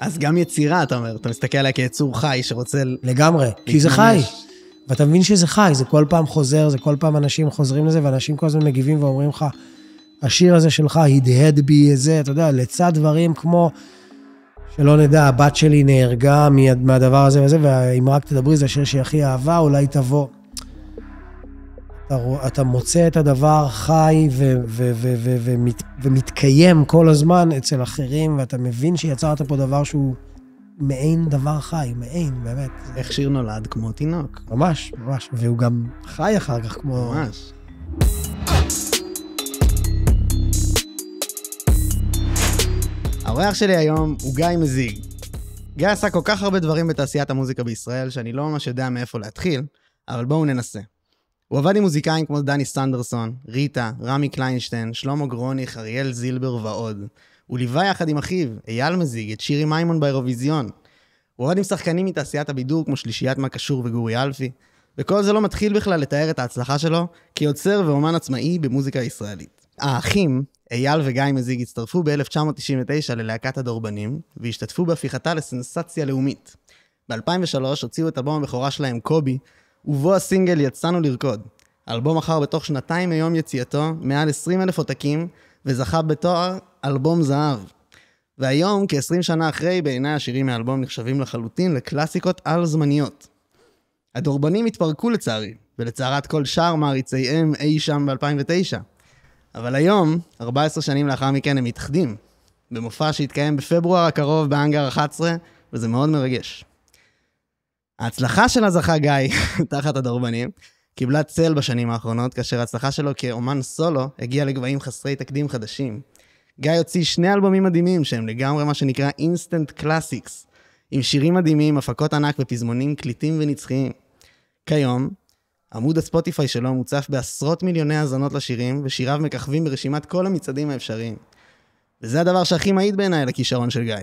אז גם יצירה, אתה אומר, אתה מסתכל עליה כיצור חי שרוצה... לגמרי, כי זה חי. ואתה מבין שזה חי, זה כל פעם חוזר, זה כל פעם אנשים חוזרים לזה, ואנשים כל הזמן מגיבים ואומרים לך, השיר הזה שלך הדהד בי איזה, אתה יודע, לצד דברים כמו, שלא נדע, הבת שלי נהרגה מהדבר הזה וזה, ואם רק תדברי, זה השיר שהיא הכי אהבה, אולי תבוא. אתה, אתה מוצא את הדבר חי ו, ו, ו, ו, ומת, ומתקיים כל הזמן אצל אחרים, ואתה מבין שיצרת פה דבר שהוא מעין דבר חי, מעין, באמת. איך שיר נולד כמו תינוק. ממש, ממש, והוא גם חי אחר כך כמו... ממש. האורח שלי היום הוא גיא מזיג. גיא עשה כל כך הרבה דברים בתעשיית המוזיקה בישראל, שאני לא ממש יודע מאיפה להתחיל, אבל בואו ננסה. הוא עבד עם מוזיקאים כמו דני סנדרסון, ריטה, רמי קליינשטיין, שלמה גרוניך, אריאל זילבר ועוד. הוא ליווה יחד עם אחיו, אייל מזיג, את שירי מימון באירוויזיון. הוא עבד עם שחקנים מתעשיית הבידור כמו שלישיית מה קשור וגורי אלפי. וכל זה לא מתחיל בכלל לתאר את ההצלחה שלו כיוצר ואומן עצמאי במוזיקה הישראלית. האחים, אייל וגיא מזיג, הצטרפו ב-1999 ללהקת הדורבנים, והשתתפו בהפיכתה לסנסציה לאומית. ב-2003 הוציאו את אלבום הבכורה שלהם, קובי, ובו הסינגל "יצאנו לרקוד". אלבום מכר בתוך שנתיים מיום יציאתו מעל 20 אלף עותקים, וזכה בתואר אלבום זהב. והיום, כ-20 שנה אחרי, בעיניי השירים מהאלבום נחשבים לחלוטין לקלאסיקות על-זמניות. הדורבנים התפרקו לצערי, ולצערת כל שאר מעריצי אם אי שם ב-2009. אבל היום, 14 שנים לאחר מכן, הם מתאחדים, במופע שהתקיים בפברואר הקרוב באנגר 11, וזה מאוד מרגש. ההצלחה שלה זכה גיא, תחת הדרבנים, קיבלה צל בשנים האחרונות, כאשר ההצלחה שלו כאומן סולו הגיעה לגבהים חסרי תקדים חדשים. גיא הוציא שני אלבומים מדהימים שהם לגמרי מה שנקרא אינסטנט קלאסיקס, עם שירים מדהימים, הפקות ענק ופזמונים קליטים ונצחיים. כיום, עמוד הספוטיפיי שלו מוצף בעשרות מיליוני האזנות לשירים, ושיריו מככבים ברשימת כל המצעדים האפשריים. וזה הדבר שהכי מעיד בעיניי על הכישרון של גיא.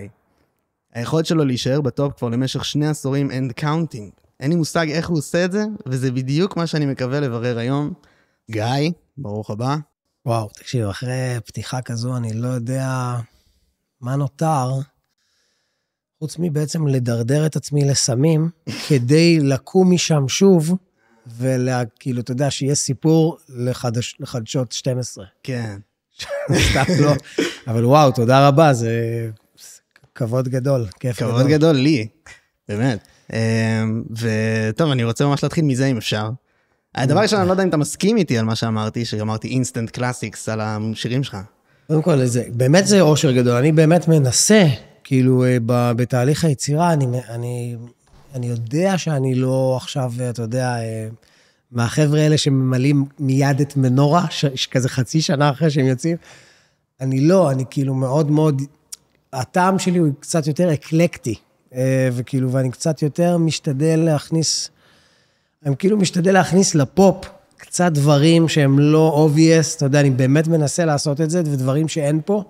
היכולת שלו להישאר בטופ כבר למשך שני עשורים and קאונטינג. אין לי מושג איך הוא עושה את זה, וזה בדיוק מה שאני מקווה לברר היום. גיא, ברוך הבא. וואו, תקשיב, אחרי פתיחה כזו, אני לא יודע מה נותר, חוץ מבעצם לדרדר את עצמי לסמים, כדי לקום משם שוב, וכאילו, אתה יודע, שיהיה סיפור לחדש, לחדשות 12. כן. סתם לא, אבל וואו, תודה רבה, זה כבוד גדול, כיף גדול. כבוד גדול לי, באמת. אמ, וטוב, אני רוצה ממש להתחיל מזה אם אפשר. הדבר ראשון, אני לא יודע אם אתה מסכים איתי על מה שאמרתי, שאמרתי אינסטנט קלאסיקס על השירים שלך. קודם כל, זה, באמת זה אושר גדול. אני באמת מנסה, כאילו, אה, ב, בתהליך היצירה, אני, אני, אני יודע שאני לא עכשיו, אתה יודע, אה, מהחבר'ה האלה שממלאים מיד את מנורה, כזה חצי שנה אחרי שהם יוצאים, אני לא, אני כאילו מאוד מאוד הטעם שלי הוא קצת יותר אקלקטי, אה, וכאילו, ואני קצת יותר משתדל להכניס, אני כאילו משתדל להכניס לפופ קצת דברים שהם לא obvious, אתה יודע, אני באמת מנסה לעשות את זה, ודברים שאין פה.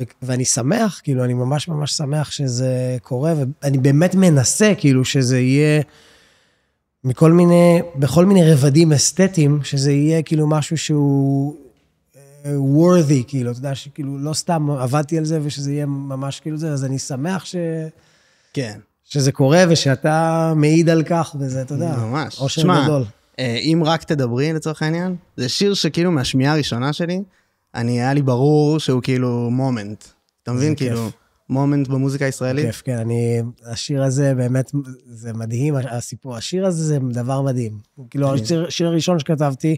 ו- ואני שמח, כאילו, אני ממש ממש שמח שזה קורה, ואני באמת מנסה, כאילו, שזה יהיה מכל מיני, בכל מיני רבדים אסתטיים, שזה יהיה כאילו משהו שהוא worthy, כאילו, אתה יודע, שכאילו, לא סתם עבדתי על זה ושזה יהיה ממש כאילו זה, אז אני שמח ש... כן. שזה קורה ושאתה מעיד על כך, וזה, אתה יודע, ממש. אושר שמה, גדול. אה, אם רק תדברי, לצורך העניין, זה שיר שכאילו מהשמיעה הראשונה שלי, אני, היה לי ברור שהוא כאילו מומנט. אתה מבין? כאילו, מומנט במוזיקה הישראלית? כיף, כן. אני, השיר הזה באמת, זה מדהים, הסיפור. השיר הזה זה דבר מדהים. כאילו, השיר הראשון שכתבתי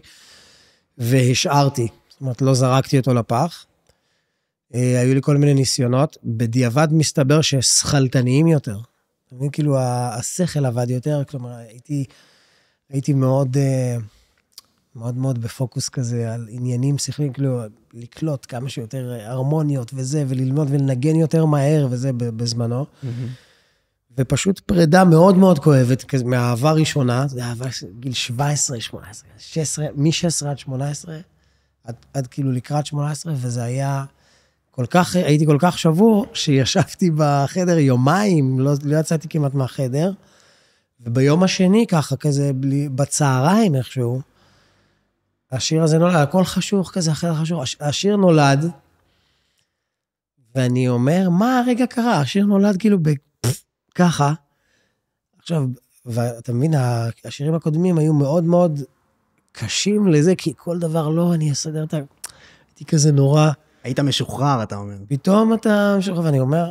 והשארתי. זאת אומרת, לא זרקתי אותו לפח. אה, היו לי כל מיני ניסיונות. בדיעבד מסתבר ששכלתניים יותר. אתה מבין? כאילו, השכל עבד יותר, כלומר, הייתי, הייתי מאוד, אה, מאוד מאוד בפוקוס כזה על עניינים שכליים, כאילו, לקלוט כמה שיותר הרמוניות וזה, וללמוד ולנגן יותר מהר וזה בזמנו. Mm-hmm. ופשוט פרידה מאוד מאוד כואבת, מהאהבה הראשונה, זה אהבה גיל 17, 18, 16, מ-16 עד 18, עד, עד כאילו לקראת 18, וזה היה כל כך, הייתי כל כך שבור, שישבתי בחדר יומיים, לא, לא יצאתי כמעט מהחדר. וביום השני, ככה, כזה בלי, בצהריים איכשהו, השיר הזה נולד, הכל חשוך כזה, החדר חשוך. הש, השיר נולד, ואני אומר, מה הרגע קרה? השיר נולד כאילו ב... ככה. עכשיו, ואתה מבין, השירים הקודמים היו מאוד מאוד קשים לזה, כי כל דבר לא, אני אסדר את ה... הייתי כזה נורא... היית משוחרר, אתה אומר. פתאום אתה משוחרר, ואני אומר,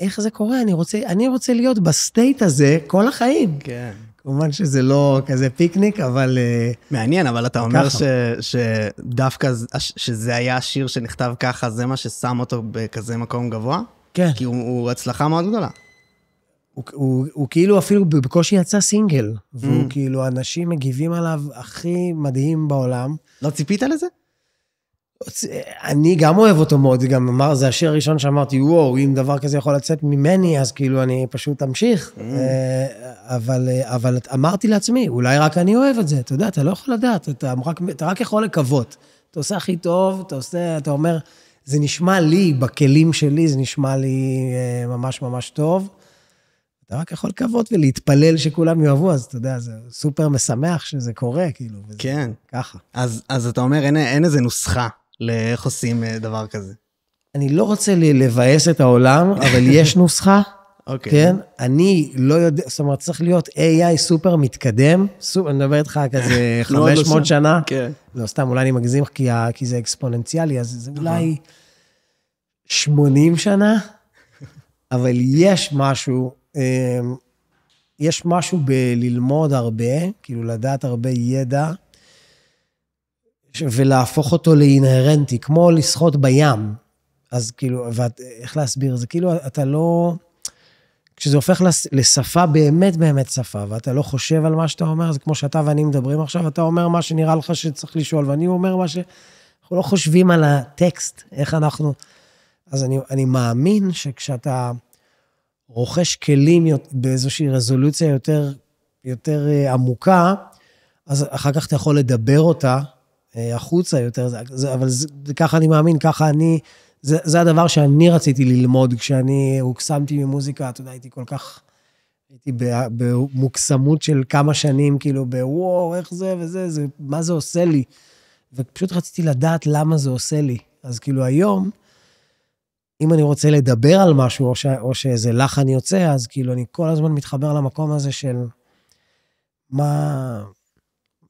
איך זה קורה? אני רוצה, אני רוצה להיות בסטייט הזה כל החיים. כן. כמובן שזה לא כזה פיקניק, אבל... אה, מעניין, אבל אתה אומר ש, שדווקא שזה היה השיר שנכתב ככה, זה מה ששם אותו בכזה מקום גבוה? כן. כי הוא, הוא הצלחה מאוד גדולה. הוא, הוא, הוא כאילו אפילו בקושי יצא סינגל, והוא mm. כאילו, אנשים מגיבים עליו הכי מדהים בעולם. לא ציפית לזה? אני גם אוהב אותו מאוד, גם אמר, זה השיר הראשון שאמרתי, וואו, אם דבר כזה יכול לצאת ממני, אז כאילו אני פשוט אמשיך. Mm. אה, אבל, אה, אבל אמרתי לעצמי, אולי רק אני אוהב את זה, אתה יודע, אתה לא יכול לדעת, אתה רק, אתה רק יכול לקוות. אתה עושה הכי טוב, אתה עושה, אתה אומר, זה נשמע לי, בכלים שלי, זה נשמע לי אה, ממש ממש טוב. אתה רק יכול לקוות ולהתפלל שכולם יאהבו, אז אתה יודע, זה סופר משמח שזה קורה, כאילו. וזה כן. ככה. אז, אז אתה אומר, אין, אין איזה נוסחה לאיך עושים אה, דבר כזה. אני לא רוצה לבאס את העולם, אבל יש נוסחה. אוקיי. Okay. כן? אני לא יודע, זאת אומרת, צריך להיות AI סופר מתקדם, סופ, אני מדבר איתך כזה 500 לא שנה. כן. לא, סתם, אולי אני מגזים, לך, כי, כי זה אקספוננציאלי, אז זה נכון. אולי 80 שנה, אבל יש משהו אמ, יש משהו בללמוד הרבה, כאילו לדעת הרבה ידע, ולהפוך אותו לאינהרנטי, כמו לשחות בים. אז כאילו, ואת, איך להסביר את זה? כאילו, אתה לא... כשזה הופך לשפה באמת באמת שפה, ואתה לא חושב על מה שאתה אומר, זה כמו שאתה ואני מדברים עכשיו, אתה אומר מה שנראה לך שצריך לשאול, ואני אומר מה ש... אנחנו לא חושבים על הטקסט, איך אנחנו... אז אני, אני מאמין שכשאתה רוכש כלים באיזושהי רזולוציה יותר, יותר אה, עמוקה, אז אחר כך אתה יכול לדבר אותה אה, החוצה יותר, זה, אבל זה, ככה אני מאמין, ככה אני, זה, זה הדבר שאני רציתי ללמוד כשאני הוקסמתי ממוזיקה, אתה יודע, הייתי כל כך... הייתי במוקסמות של כמה שנים, כאילו, בוואו, איך זה וזה, זה, מה זה עושה לי? ופשוט רציתי לדעת למה זה עושה לי. אז כאילו היום, אם אני רוצה לדבר על משהו, או, ש, או שאיזה לחן יוצא, אז כאילו אני כל הזמן מתחבר למקום הזה של מה,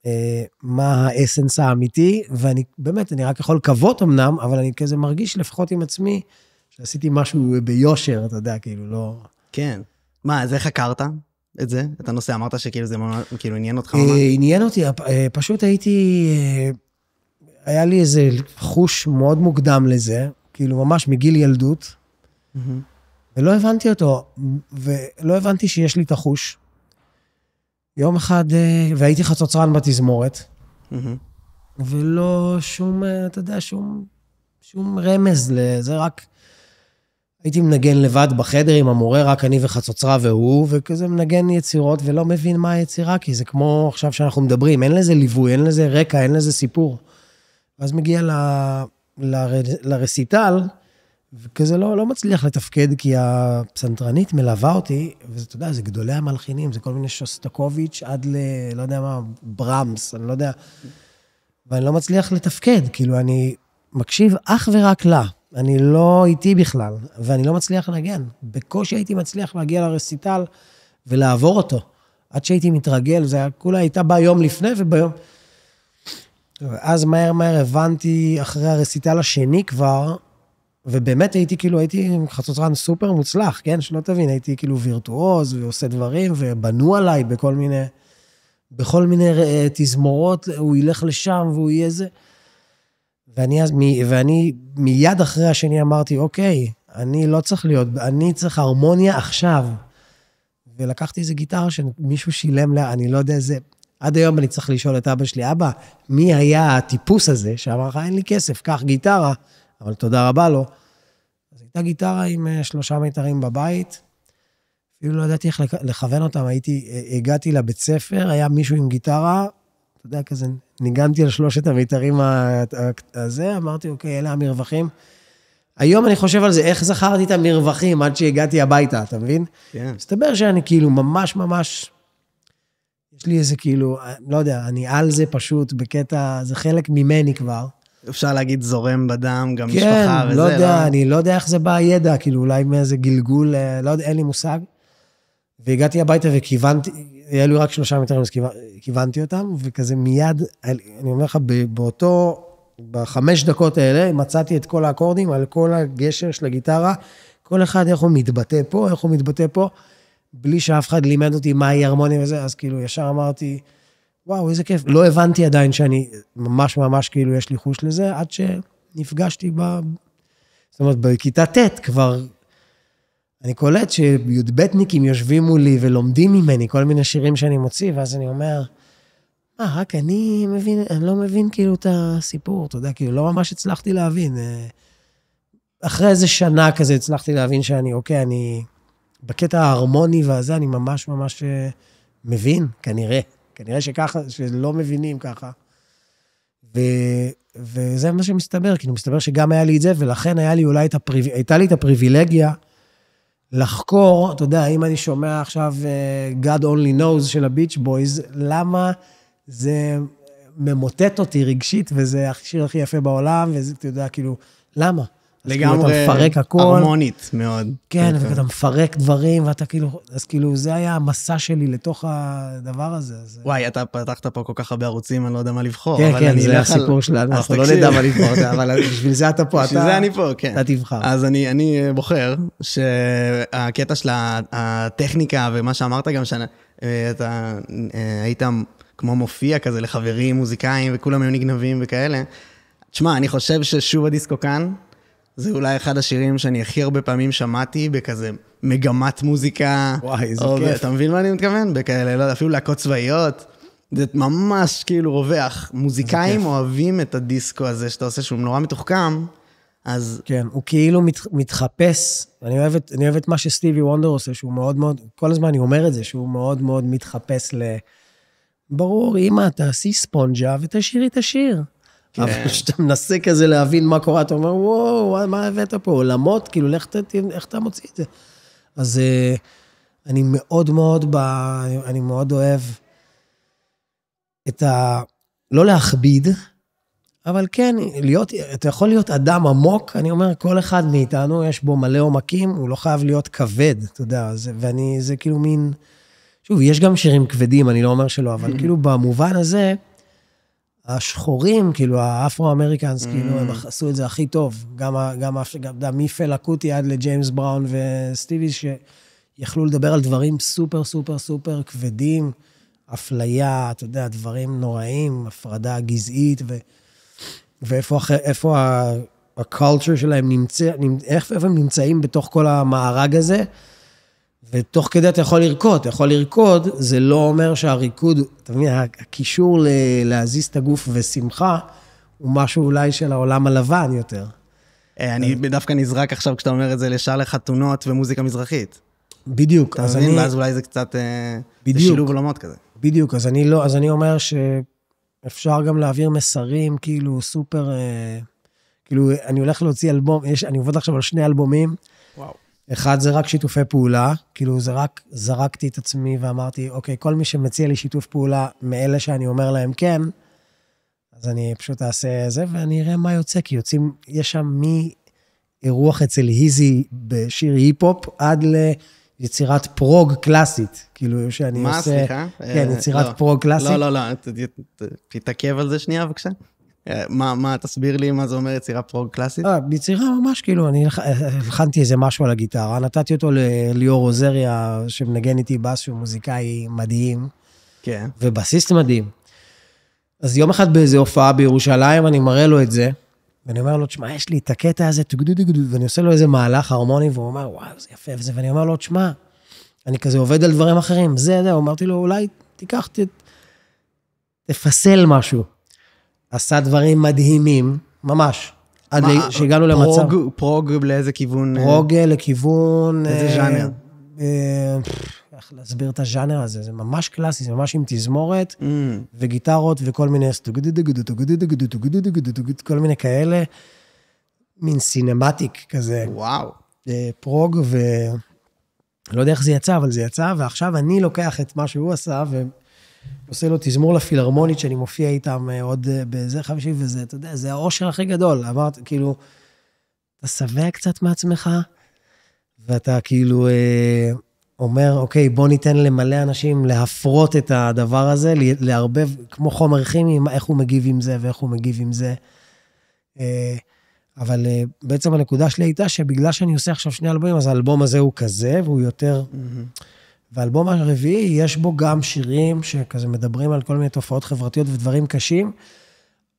אה, מה האסנס האמיתי, ואני באמת, אני רק יכול לקוות אמנם, אבל אני כזה מרגיש לפחות עם עצמי שעשיתי משהו ביושר, אתה יודע, כאילו לא... כן. מה, אז איך הכרת את זה? את הנושא? אמרת שכאילו זה כאילו עניין אותך אה, ממש? עניין אותי, אה, פשוט הייתי... אה, היה לי איזה חוש מאוד מוקדם לזה, כאילו, ממש מגיל ילדות, mm-hmm. ולא הבנתי אותו, ולא הבנתי שיש לי את החוש. יום אחד, אה, והייתי חצוצרן בתזמורת, mm-hmm. ולא שום, אה, אתה יודע, שום, שום רמז לזה, רק... הייתי מנגן לבד בחדר עם המורה, רק אני וחצוצרה והוא, וכזה מנגן יצירות, ולא מבין מה היצירה, כי זה כמו עכשיו שאנחנו מדברים, אין לזה ליווי, אין לזה רקע, אין לזה סיפור. ואז מגיע ל... לר... לרסיטל, וכזה לא, לא מצליח לתפקד, כי הפסנתרנית מלווה אותי, ואתה יודע, זה גדולי המלחינים, זה כל מיני שוסטקוביץ' עד ל... לא יודע מה, ברמס, אני לא יודע. ואני לא מצליח לתפקד, כאילו, אני מקשיב אך ורק לה. אני לא איתי בכלל, ואני לא מצליח לנגן. בקושי הייתי מצליח להגיע לרסיטל ולעבור אותו. עד שהייתי מתרגל, זה היה, כולה הייתה בא יום לפני וביום... ואז מהר מהר הבנתי, אחרי הרסיטל השני כבר, ובאמת הייתי כאילו, הייתי עם חצוצרן סופר מוצלח, כן? שלא תבין, הייתי כאילו וירטואוז ועושה דברים, ובנו עליי בכל מיני, בכל מיני אה, תזמורות, הוא ילך לשם והוא יהיה זה. ואני אז, ואני מיד אחרי השני אמרתי, אוקיי, אני לא צריך להיות, אני צריך הרמוניה עכשיו. ולקחתי איזה גיטרה שמישהו שילם לה, אני לא יודע איזה עד היום אני צריך לשאול את אבא שלי, אבא, מי היה הטיפוס הזה שאמר לך, אין לי כסף, קח גיטרה, אבל תודה רבה לו. אז הייתה גיטרה עם אה, שלושה מיתרים בבית, אפילו לא ידעתי איך לכוון אותם, הייתי, אה, הגעתי לבית ספר, היה מישהו עם גיטרה, אתה יודע, כזה, ניגנתי על שלושת המיתרים הזה, אמרתי, אוקיי, אלה המרווחים. היום אני חושב על זה, איך זכרתי את המרווחים עד שהגעתי הביתה, אתה מבין? כן. מסתבר שאני כאילו ממש ממש יש לי איזה כאילו, לא יודע, אני על זה פשוט בקטע, זה חלק ממני כבר. אפשר להגיד זורם בדם, גם כן, משפחה וזה. כן, לא יודע, לא... אני לא יודע איך זה בא הידע, כאילו אולי מאיזה גלגול, אה, לא יודע, אין לי מושג. והגעתי הביתה וכיוונתי, היו לי רק שלושה מטרים, אז כיוונתי אותם, וכזה מיד, אני אומר לך, באותו, בחמש דקות האלה, מצאתי את כל האקורדים על כל הגשר של הגיטרה, כל אחד, איך הוא מתבטא פה, איך הוא מתבטא פה. בלי שאף אחד לימד אותי מהי הרמוניה וזה, אז כאילו ישר אמרתי, וואו, איזה כיף. לא הבנתי עדיין שאני ממש ממש כאילו יש לי חוש לזה, עד שנפגשתי ב... זאת אומרת, בכיתה ט' כבר... אני קולט שי"בניקים יושבים מולי ולומדים ממני כל מיני שירים שאני מוציא, ואז אני אומר, מה, רק אני מבין, אני לא מבין כאילו את הסיפור, אתה יודע, כאילו, לא ממש הצלחתי להבין. אה, אחרי איזה שנה כזה הצלחתי להבין שאני, אוקיי, אני... בקטע ההרמוני והזה, אני ממש ממש אה, מבין, כנראה. כנראה שככה, שלא מבינים ככה. ו, וזה מה שמסתבר, כאילו, מסתבר שגם היה לי את זה, ולכן היה לי אולי את הפריו... הייתה לי את הפריבילגיה לחקור, אתה יודע, אם אני שומע עכשיו אה, God Only Knows של הביץ' בויז, למה זה ממוטט אותי רגשית, וזה השיר הכי יפה בעולם, וזה, אתה יודע, כאילו, למה? כאילו לגמרי... אתה מפרק הכול. הרמונית מאוד. כן, ואתה מפרק דברים, ואתה כאילו... אז כאילו, זה היה המסע שלי לתוך הדבר הזה. אז... וואי, אתה פתחת פה כל כך הרבה ערוצים, אני לא יודע מה לבחור. כן, כן, זה הסיפור שלנו, אנחנו לא נדע מה לבחור, אבל בשביל זה אתה פה, אתה... בשביל זה אני פה, כן. אתה תבחר. אז אני, אני בוחר שהקטע של הטכניקה, ומה שאמרת גם, שאתה אה, היית כמו מופיע כזה לחברים מוזיקאים, וכולם היו נגנבים וכאלה. תשמע, אני חושב ששוב הדיסקו כאן, זה אולי אחד השירים שאני הכי הרבה פעמים שמעתי בכזה מגמת מוזיקה. וואי, איזה כיף. אתה מבין מה אני מתכוון? בכאלה, לא יודע, אפילו להקות צבאיות. זה ממש כאילו רווח. מוזיקאים אוהבים את הדיסקו הזה שאתה עושה, שהוא נורא מתוחכם, אז... כן, הוא כאילו מת, מתחפש. אני אוהב, את, אני אוהב את מה שסטיבי וונדר עושה, שהוא מאוד מאוד, כל הזמן אני אומר את זה, שהוא מאוד מאוד מתחפש ל... ברור, אמא, תעשי ספונג'ה ותשאירי את השיר. כן. אבל כשאתה מנסה כזה להבין מה קורה, אתה אומר, וואו, מה הבאת פה? עולמות? כאילו, לך, איך אתה מוציא את זה? אז אה, אני מאוד מאוד, ב, אני מאוד אוהב את ה... לא להכביד, אבל כן, להיות, אתה יכול להיות אדם עמוק, אני אומר, כל אחד מאיתנו, יש בו מלא עומקים, הוא לא חייב להיות כבד, אתה יודע, זה, ואני, זה כאילו מין... שוב, יש גם שירים כבדים, אני לא אומר שלא, אבל כאילו במובן הזה, השחורים, כאילו האפרו-אמריקאנס, mm. כאילו, הם עשו את זה הכי טוב. גם, גם, גם גם מפל אקוטי עד לג'יימס בראון וסטיבי, שיכלו לדבר על דברים סופר סופר סופר כבדים, אפליה, אתה יודע, דברים נוראים, הפרדה גזעית, ו, ואיפה איפה ה... הקולצ'ר שלהם נמצא, איך, איפה הם נמצאים בתוך כל המארג הזה. ותוך כדי אתה יכול לרקוד, אתה יכול לרקוד, זה לא אומר שהריקוד, אתה מבין, הקישור ל- להזיז את הגוף ושמחה, הוא משהו אולי של העולם הלבן יותר. Hey, אה, אני אה. דווקא נזרק עכשיו כשאתה אומר את זה לשאר לחתונות ומוזיקה מזרחית. בדיוק, אז אני... אתה מבין? ואז אולי זה קצת... אה, בדיוק. זה שילוב עולמות כזה. בדיוק, אז אני לא, אז אני אומר שאפשר גם להעביר מסרים כאילו סופר... כאילו, אני הולך להוציא אלבום, יש, אני עובד עכשיו על שני אלבומים. וואו. אחד זה רק שיתופי פעולה, כאילו זה רק זרקתי את עצמי ואמרתי, אוקיי, כל מי שמציע לי שיתוף פעולה מאלה שאני אומר להם כן, אז אני פשוט אעשה זה ואני אראה מה יוצא, כי יוצאים, יש שם מאירוח אצל היזי בשיר היפ-הופ עד ליצירת פרוג קלאסית, כאילו שאני מה, עושה... מה, סליחה? כן, אה, יצירת לא, פרוג לא, קלאסית. לא, לא, לא, תתעכב על זה שנייה בבקשה. אה, מה, מה, תסביר לי מה זה אומר יצירה פרוג קלאסית? אה, יצירה ממש, כאילו, אני אה, אה, הלחנתי איזה משהו על הגיטרה, נתתי אותו לליאור עוזריה, שמנגן איתי בס, שהוא מוזיקאי מדהים. כן. ובסיסט מדהים. אז יום אחד באיזו הופעה בירושלים, אני מראה לו את זה, ואני אומר לו, תשמע, יש לי את הקטע הזה, ואני עושה לו איזה מהלך הרמוני, והוא אומר, וואו, זה יפה וזה, ואני אומר לו, תשמע, אני כזה עובד על דברים אחרים, זה, זה, אמרתי לו, אולי תיקח, תפסל משהו. עשה דברים מדהימים, ממש. עד מה, שהגענו למצב... פרוג, פרוג לאיזה כיוון? פרוג לכיוון... איזה ז'אנר? איך להסביר את הז'אנר הזה, זה ממש קלאסי, זה ממש עם תזמורת וגיטרות וכל מיני כל מיני כאלה, מין סינמטיק כזה. וואו. פרוג, ולא יודע איך זה יצא, אבל זה יצא, ועכשיו אני לוקח את מה שהוא עשה, ו... עושה לו תזמור לפילהרמונית שאני מופיע איתם אה, עוד אה, באיזה חמישי, וזה, אתה יודע, זה העושר הכי גדול. אמרת, כאילו, אתה שבע קצת מעצמך, ואתה כאילו אה, אומר, אוקיי, בוא ניתן למלא אנשים להפרות את הדבר הזה, לערבב כמו חומר כימי, איך הוא מגיב עם זה ואיך הוא מגיב עם זה. אבל בעצם הנקודה שלי הייתה שבגלל שאני עושה עכשיו שני אלבומים, אז האלבום הזה הוא כזה, והוא יותר... Mm-hmm. והאלבום הרביעי, יש בו גם שירים שכזה מדברים על כל מיני תופעות חברתיות ודברים קשים,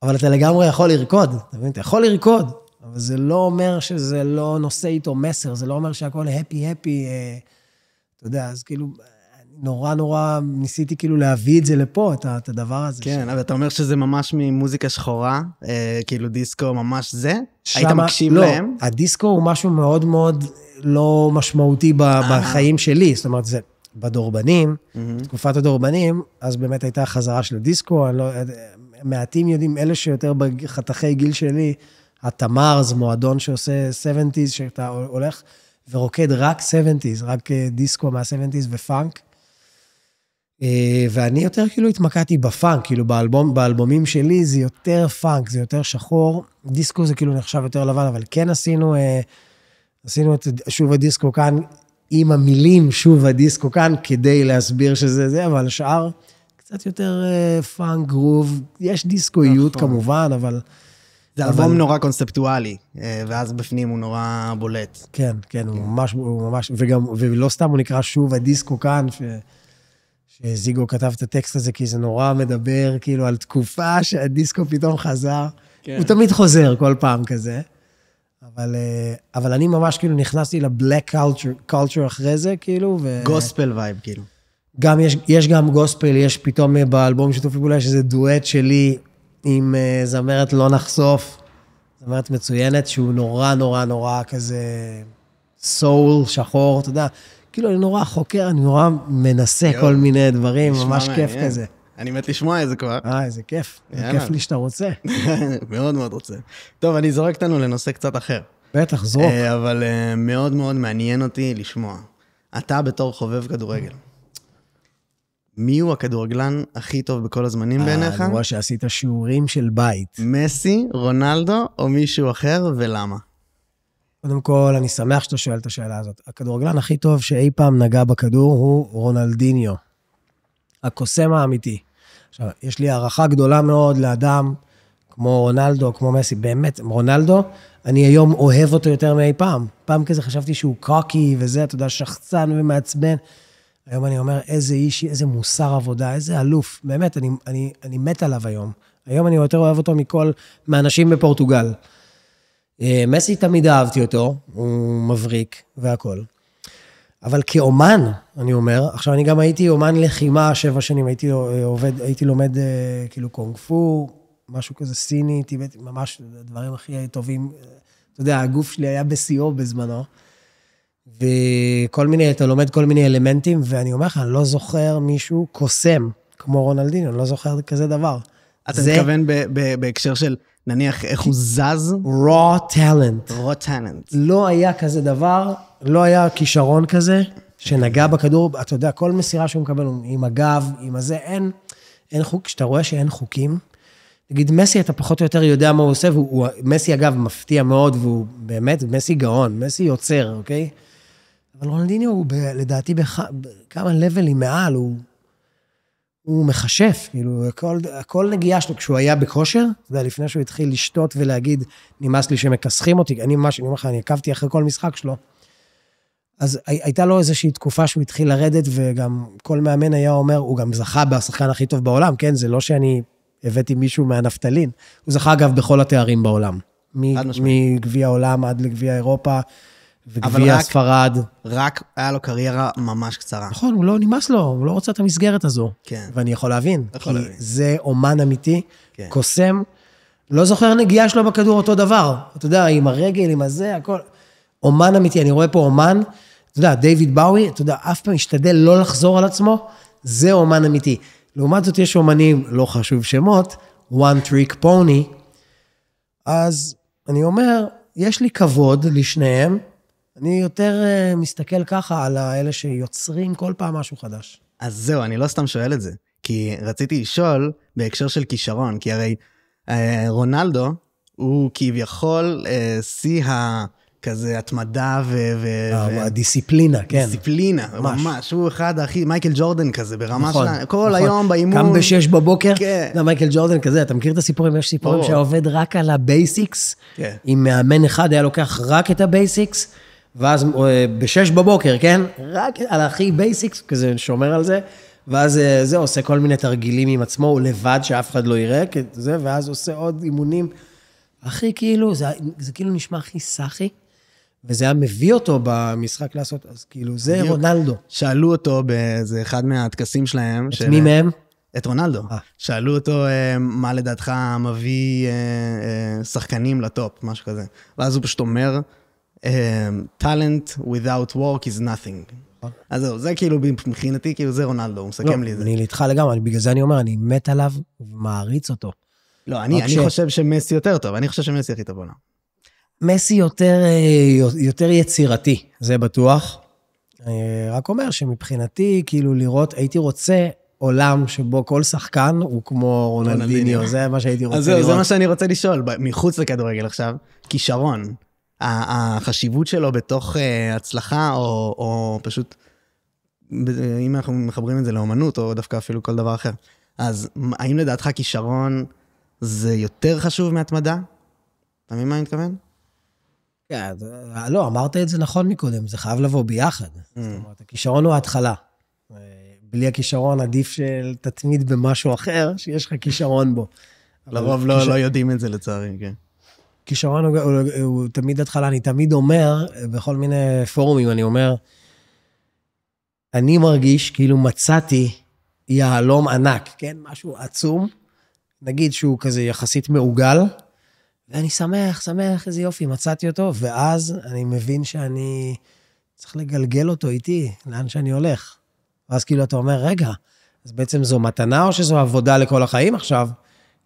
אבל אתה לגמרי יכול לרקוד, אתה מבין? אתה יכול לרקוד, אבל זה לא אומר שזה לא נושא איתו מסר, זה לא אומר שהכל הפי-הפי, אה, אתה יודע, אז כאילו, נורא נורא ניסיתי כאילו להביא את זה לפה, את, את הדבר הזה. כן, ש... אבל אתה אומר שזה ממש ממוזיקה שחורה, אה, כאילו דיסקו ממש זה? שמה, היית מקשיב לא, להם? לא, הדיסקו הוא משהו מאוד מאוד לא משמעותי ב, אה. בחיים שלי, זאת אומרת, זה בדורבנים, mm-hmm. תקופת הדורבנים, אז באמת הייתה חזרה של דיסקו, אני לא... יודע, מעטים יודעים, אלה שיותר בחתכי גיל שלי, התמר זה מועדון שעושה 70's, שאתה הולך ורוקד רק 70's, רק אה, דיסקו מה-70's ופאנק. אה, ואני יותר כאילו התמקדתי בפאנק, כאילו באלבום, באלבומים שלי זה יותר פאנק, זה יותר שחור. דיסקו זה כאילו נחשב יותר לבן, אבל כן עשינו, אה, עשינו את שוב הדיסקו כאן, עם המילים, שוב הדיסקו כאן, כדי להסביר שזה זה, אבל השאר קצת יותר אה, פאנק, גרוב, יש דיסקואיות נכון. כמובן, אבל... זה אלבום אבל... נורא קונספטואלי, אה, ואז בפנים הוא נורא בולט. כן, כן, כן, הוא ממש, הוא ממש, וגם, ולא סתם הוא נקרא שוב הדיסקו כאן, ש... שזיגו כתב את הטקסט הזה, כי זה נורא מדבר, כאילו, על תקופה שהדיסקו פתאום חזר. כן. הוא תמיד חוזר כל פעם כזה. אבל, אה, אבל אני ממש כאילו נכנסתי לבלק קולצ'ר אחרי זה, כאילו, ו... גוספל וייב, כאילו. גם יש, יש גם גוספל, יש פתאום אה, באלבום שיתוף פעולה, יש איזה דואט שלי עם אה, זמרת לא נחשוף, זמרת מצוינת, שהוא נורא נורא נורא כזה סול, שחור, אתה יודע. כאילו, אני נורא חוקר, אני נורא מנסה יו. כל מיני דברים, ממש כיף כזה. אני מת לשמוע את זה כבר. אה, איזה כיף. יאללה. כיף לי שאתה רוצה. מאוד מאוד רוצה. טוב, אני זורק אותנו לנושא קצת אחר. בטח, זרוק. אה, אבל אה, מאוד מאוד מעניין אותי לשמוע. אתה בתור חובב כדורגל, מי הוא הכדורגלן הכי טוב בכל הזמנים אה, בעיניך? אני רואה שעשית שיעורים של בית. מסי, רונלדו או מישהו אחר, ולמה? קודם כל, אני שמח שאתה שואל את השאלה הזאת. הכדורגלן הכי טוב שאי פעם נגע בכדור הוא רונלדיניו. הקוסם האמיתי. עכשיו, יש לי הערכה גדולה מאוד לאדם כמו רונלדו, כמו מסי, באמת, רונלדו, אני היום אוהב אותו יותר מאי פעם. פעם כזה חשבתי שהוא קוקי וזה, אתה יודע, שחצן ומעצבן. היום אני אומר, איזה איש, איזה מוסר עבודה, איזה אלוף. באמת, אני, אני, אני מת עליו היום. היום אני יותר אוהב אותו מכל, מהאנשים בפורטוגל. אה, מסי תמיד אהבתי אותו, הוא מבריק והכול. אבל כאומן, אני אומר, עכשיו, אני גם הייתי אומן לחימה שבע שנים, הייתי אה, עובד, הייתי לומד אה, כאילו קונג פו, משהו כזה סיני, טיבט, ממש הדברים הכי טובים. אתה יודע, הגוף שלי היה בשיאו בזמנו, וכל מיני, אתה לומד כל מיני אלמנטים, ואני אומר לך, אני לא זוכר מישהו קוסם כמו רונלדינו, אני לא זוכר כזה דבר. אתה זה... מתכוון בהקשר של נניח איך הוא זז? raw talent. raw talent. לא היה כזה דבר, לא היה כישרון כזה, שנגע בכדור, אתה יודע, כל מסירה שהוא מקבל עם הגב, עם הזה, אין, אין חוק, כשאתה רואה שאין חוקים, נגיד מסי, אתה פחות או יותר יודע מה הוא עושה, והוא, מסי אגב מפתיע מאוד, והוא באמת, מסי גאון, מסי יוצר, אוקיי? אבל רונלדיניו הוא ב, לדעתי בכמה לבלים מעל, הוא הוא מכשף, כאילו, הכל, הכל נגיעה שלו, כשהוא היה בכושר, אתה יודע, לפני שהוא התחיל לשתות ולהגיד, נמאס לי שמכסחים אותי, אני ממש, אני אומר לך, אני עקבתי אחרי כל משחק שלו. אז הייתה לו איזושהי תקופה שהוא התחיל לרדת, וגם כל מאמן היה אומר, הוא גם זכה בשחקן הכי טוב בעולם, כן? זה לא שאני הבאתי מישהו מהנפטלין. הוא זכה, אגב, בכל התארים בעולם. מגביע העולם עד לגביע אירופה, וגביע רק, ספרד. רק היה לו קריירה ממש קצרה. נכון, הוא לא נמאס לו, הוא לא רוצה את המסגרת הזו. כן. ואני יכול להבין. יכול כי להבין. זה אומן אמיתי, כן. קוסם. לא זוכר נגיעה שלו בכדור אותו דבר. אתה יודע, עם הרגל, עם הזה, הכל. אומן אמיתי, אני רואה פה אומן, אתה יודע, דיוויד באווי, אתה יודע, אף פעם השתדל לא לחזור על עצמו, זה אומן אמיתי. לעומת זאת, יש אומנים, לא חשוב שמות, one trick pony, אז אני אומר, יש לי כבוד לשניהם, אני יותר אה, מסתכל ככה על האלה שיוצרים כל פעם משהו חדש. אז זהו, אני לא סתם שואל את זה, כי רציתי לשאול בהקשר של כישרון, כי הרי אה, רונלדו הוא כביכול אה, שיא אה, כזה התמדה ו... אה, ו הדיסציפלינה, כן. דיסציפלינה, ממש. ממש. הוא אחד הכי, מייקל ג'ורדן כזה, ברמה נכון, של... כל נכון. היום באימון. קם בשש בבוקר, כן. גם מייקל ג'ורדן כזה, אתה מכיר את הסיפורים? יש סיפורים שעובד רק על הבייסיקס, כן. אם מאמן אחד היה לוקח רק את הבייסיקס. ואז אה, בשש בבוקר, כן? רק על הכי בייסיקס, כזה שומר על זה, ואז אה, זה עושה כל מיני תרגילים עם עצמו, הוא לבד, שאף אחד לא יראה, כזה, ואז עושה עוד אימונים. הכי כאילו, זה, זה כאילו נשמע הכי סאחי, וזה היה מביא אותו במשחק לעשות, אז כאילו, זה בדיוק. רונלדו. שאלו אותו באיזה אחד מהטקסים שלהם. את של... מי מהם? את רונלדו. 아. אה. שאלו אותו מה לדעתך מביא שחקנים לטופ, משהו כזה. ואז הוא פשוט אומר, אמ, talent without work is nothing. אה. אז זהו, זה כאילו מבחינתי, כאילו זה רונלדו, הוא מסכם לא, לי את זה. אני איתך לגמרי, בגלל זה אני אומר, אני מת עליו ומעריץ אותו. לא, אני, אני ש... חושב שמסי יותר טוב, אני חושב שמסי הכי טוב בעולם. מסי יותר, אה, יותר יצירתי, זה בטוח. רק אומר שמבחינתי, כאילו לראות, הייתי רוצה עולם שבו כל שחקן הוא כמו רונלדיניו, זה מה שהייתי רוצה לראות. אז זהו, זה מה שאני רוצה לשאול, מחוץ לכדורגל עכשיו, כישרון. החשיבות שלו בתוך אה, הצלחה, או, או פשוט, אם אנחנו מחברים את זה לאומנות, או דווקא אפילו כל דבר אחר, אז האם לדעתך כישרון זה יותר חשוב מהתמדה? אתה מבין מה אני מתכוון? כן, לא, אמרת את זה נכון מקודם, זה חייב לבוא ביחד. Mm. זאת אומרת, הכישרון הוא ההתחלה. אה, בלי הכישרון עדיף שתתמיד במשהו אחר, שיש לך כישרון בו. לרוב לא, כישר... לא יודעים את זה לצערי, כן. כישרון הוא, הוא, הוא, הוא תמיד התחלה, אני תמיד אומר, בכל מיני פורומים אני אומר, אני מרגיש כאילו מצאתי יהלום ענק, כן? משהו עצום, נגיד שהוא כזה יחסית מעוגל, ואני שמח, שמח, איזה יופי, מצאתי אותו, ואז אני מבין שאני צריך לגלגל אותו איתי, לאן שאני הולך. ואז כאילו אתה אומר, רגע, אז בעצם זו מתנה או שזו עבודה לכל החיים עכשיו?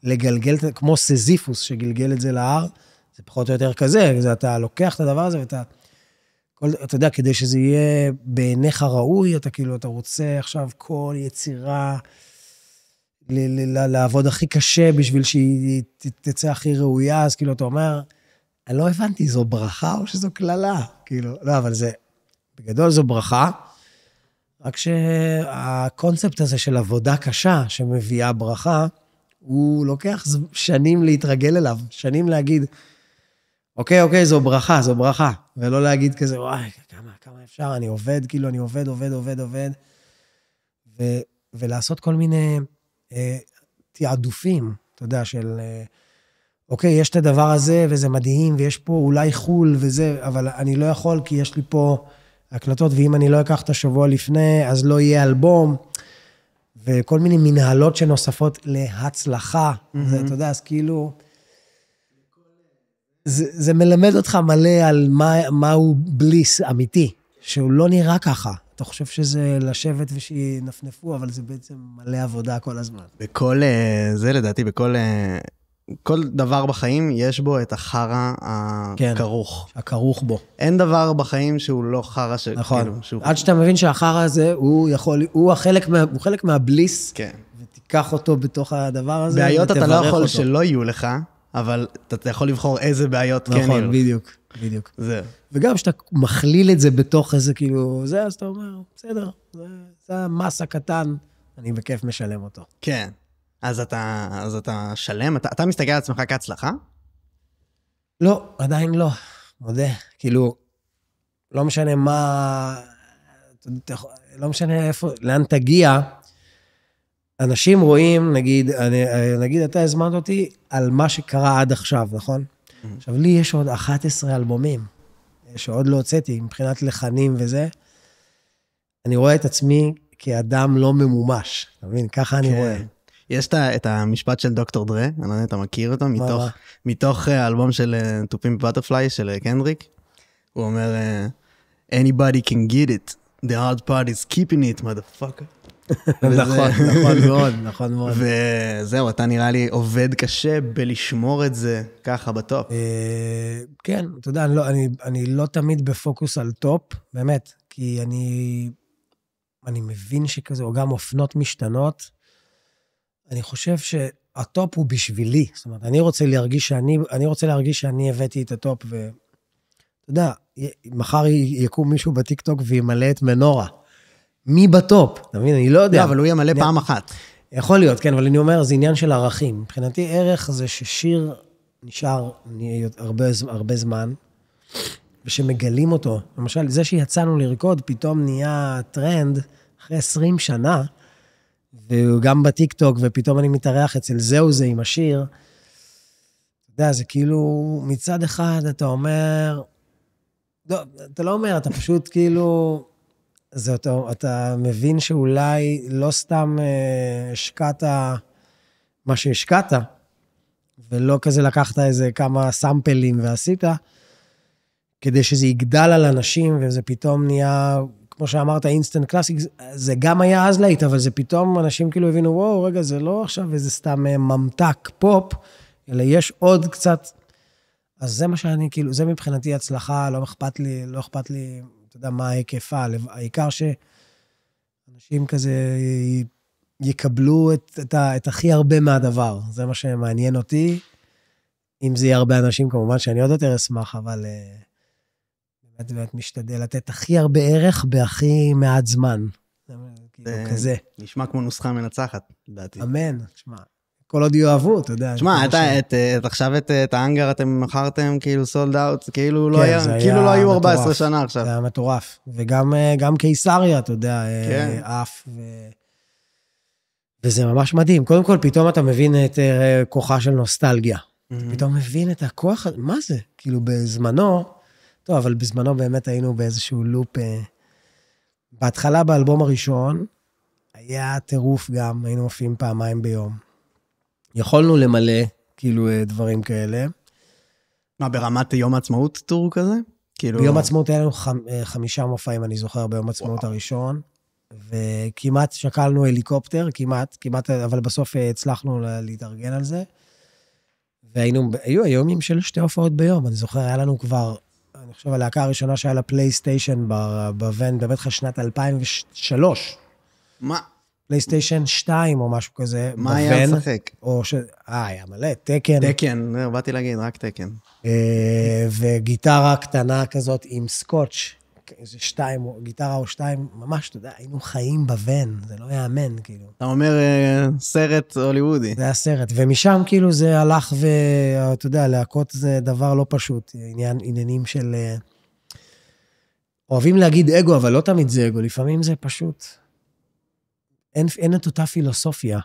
לגלגל, כמו סזיפוס שגלגל את זה להר, זה פחות או יותר כזה, זה, אתה לוקח את הדבר הזה ואתה... כל, אתה יודע, כדי שזה יהיה בעיניך ראוי, אתה כאילו, אתה רוצה עכשיו כל יצירה ל- ל- ל- לעבוד הכי קשה בשביל שהיא ת- תצא הכי ראויה, אז כאילו, אתה אומר, אני לא הבנתי, זו ברכה או שזו קללה? כאילו, לא, אבל זה, בגדול זו ברכה, רק שהקונספט הזה של עבודה קשה שמביאה ברכה, הוא לוקח שנים להתרגל אליו, שנים להגיד, אוקיי, אוקיי, זו ברכה, זו ברכה. ולא להגיד כזה, וואי, כמה, כמה אפשר, אני עובד, כאילו, אני עובד, עובד, עובד, עובד. ו, ולעשות כל מיני אה, תעדופים, אתה יודע, של, אה, אוקיי, יש את הדבר הזה, וזה מדהים, ויש פה אולי חו"ל וזה, אבל אני לא יכול, כי יש לי פה הקלטות, ואם אני לא אקח את השבוע לפני, אז לא יהיה אלבום. וכל מיני מנהלות שנוספות להצלחה. Mm-hmm. אתה יודע, אז כאילו... זה, זה מלמד אותך מלא על מה, מה הוא בליס אמיתי, שהוא לא נראה ככה. אתה חושב שזה לשבת ושינפנפו, אבל זה בעצם מלא עבודה כל הזמן. בכל, אה, זה לדעתי, בכל אה, כל דבר בחיים יש בו את החרא כן. הכרוך. כן, הכרוך בו. אין דבר בחיים שהוא לא חרא ש... נכון. כאילו, שהוא... עד שאתה מבין שהחרא הזה, הוא יכול, הוא, החלק מה, הוא חלק מהבליס. כן. ותיקח אותו בתוך הדבר הזה, ותברך אותו. בעיות אתה לא יכול אותו. שלא יהיו לך, אבל אתה יכול לבחור איזה בעיות כן נכון, כן יהיו. בדיוק, בדיוק. זה. וגם כשאתה מכליל את זה בתוך איזה כאילו, זה, אז אתה אומר, בסדר, זה, זה המס הקטן, אני בכיף משלם אותו. כן. אז אתה, אז אתה שלם? אתה, אתה מסתכל על עצמך כהצלחה? לא, עדיין לא, מודה. כאילו, לא משנה מה... לא משנה איפה, לאן תגיע, אנשים רואים, נגיד, אני, אה, נגיד אתה הזמנת אותי על מה שקרה עד עכשיו, נכון? Mm-hmm. עכשיו, לי יש עוד 11 אלבומים שעוד לא הוצאתי מבחינת לחנים וזה. אני רואה את עצמי כאדם לא ממומש, אתה מבין? ככה אני כן. רואה. יש את המשפט של דוקטור דרה, אני לא יודע אם אתה מכיר אותו, מתוך, מתוך אה, האלבום של תופים אה, בבטרפליי של קנדריק. הוא אומר, anybody can get it, the hard part is keeping it, motherfucker. נכון, נכון מאוד, נכון מאוד. וזהו, אתה נראה לי עובד קשה בלשמור את זה ככה בטופ. אה, כן, אתה יודע, לא, אני לא תמיד בפוקוס על טופ, באמת, כי אני... אני מבין שכזה, או גם אופנות משתנות. אני חושב שהטופ הוא בשבילי. זאת אומרת, אני רוצה להרגיש שאני, אני רוצה להרגיש שאני הבאתי את הטופ, ואתה יודע, מחר יקום מישהו בטיקטוק וימלא את מנורה. מי בטופ, אתה מבין? אני לא יודע. לא, אבל הוא ימלא פעם אחת. יכול להיות, כן, אבל אני אומר, זה עניין של ערכים. מבחינתי, ערך זה ששיר נשאר הרבה, הרבה זמן, ושמגלים אותו. למשל, זה שיצאנו לרקוד פתאום נהיה טרנד אחרי 20 שנה, וגם בטיקטוק, ופתאום אני מתארח אצל זהו זה עם השיר. אתה יודע, זה כאילו, מצד אחד אתה אומר, לא, אתה לא אומר, אתה פשוט כאילו... זה אותו, אתה מבין שאולי לא סתם אה, השקעת אה, מה שהשקעת, ולא כזה לקחת איזה כמה סאמפלים ועשית, כדי שזה יגדל על אנשים וזה פתאום נהיה, כמו שאמרת, אינסטנט קלאסיק, זה גם היה אז להיט, אבל זה פתאום, אנשים כאילו הבינו, וואו, רגע, זה לא עכשיו איזה סתם אה, ממתק פופ, אלא יש עוד קצת... אז זה מה שאני, כאילו, זה מבחינתי הצלחה, לא אכפת לי, לא אכפת לי אתה יודע, מה ההיקפה, העיקר שאנשים כזה יקבלו את, את, את הכי הרבה מהדבר. זה מה שמעניין אותי. אם זה יהיה הרבה אנשים, כמובן שאני עוד יותר אשמח, אבל אה, באמת באמת משתדל לתת הכי הרבה ערך בהכי מעט זמן. כאילו אה, כזה. נשמע כמו נוסחה מנצחת, לדעתי. אמן, תשמע, כל עוד יאהבו, אתה יודע. שמע, את, את, את, עכשיו את את האנגר אתם מכרתם כאילו סולד אאוט, כאילו כן, לא כאילו לא, כן, כאילו לא היו 14 מטורף. שנה עכשיו. זה היה מטורף. וגם אה, קיסריה, אתה יודע, אה, כן. עף. כן. ו... וזה ממש מדהים. קודם כל, פתאום אתה מבין את אה, כוחה של נוסטלגיה. Mm-hmm. אתה פתאום מבין את הכוח, מה זה? כאילו, בזמנו, טוב, אבל בזמנו באמת היינו באיזשהו לופ... בהתחלה, באלבום הראשון, היה טירוף גם, היינו מופיעים פעמיים ביום. יכולנו למלא כאילו אה, דברים כאלה. מה, ברמת יום העצמאות טור כזה? כאילו... ביום העצמאות היה לנו חמ... אה, חמישה מופעים, אני זוכר, ביום העצמאות הראשון, וכמעט שקלנו הליקופטר, כמעט, כמעט, אבל בסוף אה, הצלחנו להתארגן על זה. והיינו, היו היומים של שתי הופעות ביום, אני זוכר, היה לנו כבר, אני חושב, הלהקה הראשונה שהיה לה פלייסטיישן בוון, באמת לך שנת 2003. מה? פלייסטיישן 2 או משהו כזה. מה היה לשחק? או ש... אה, היה מלא, תקן. תקן, אה, באתי להגיד, רק תקן. אה, וגיטרה קטנה כזאת עם סקוץ', איזה שתיים, גיטרה או שתיים, ממש, אתה יודע, היינו חיים בבן, זה לא יאמן, כאילו. אתה אומר אה, סרט הוליוודי. זה היה סרט, ומשם כאילו זה הלך ו... אתה יודע, להכות זה דבר לא פשוט, עניין, עניינים של... אוהבים להגיד אגו, אבל לא תמיד זה אגו, לפעמים זה פשוט... אין, אין את אותה פילוסופיה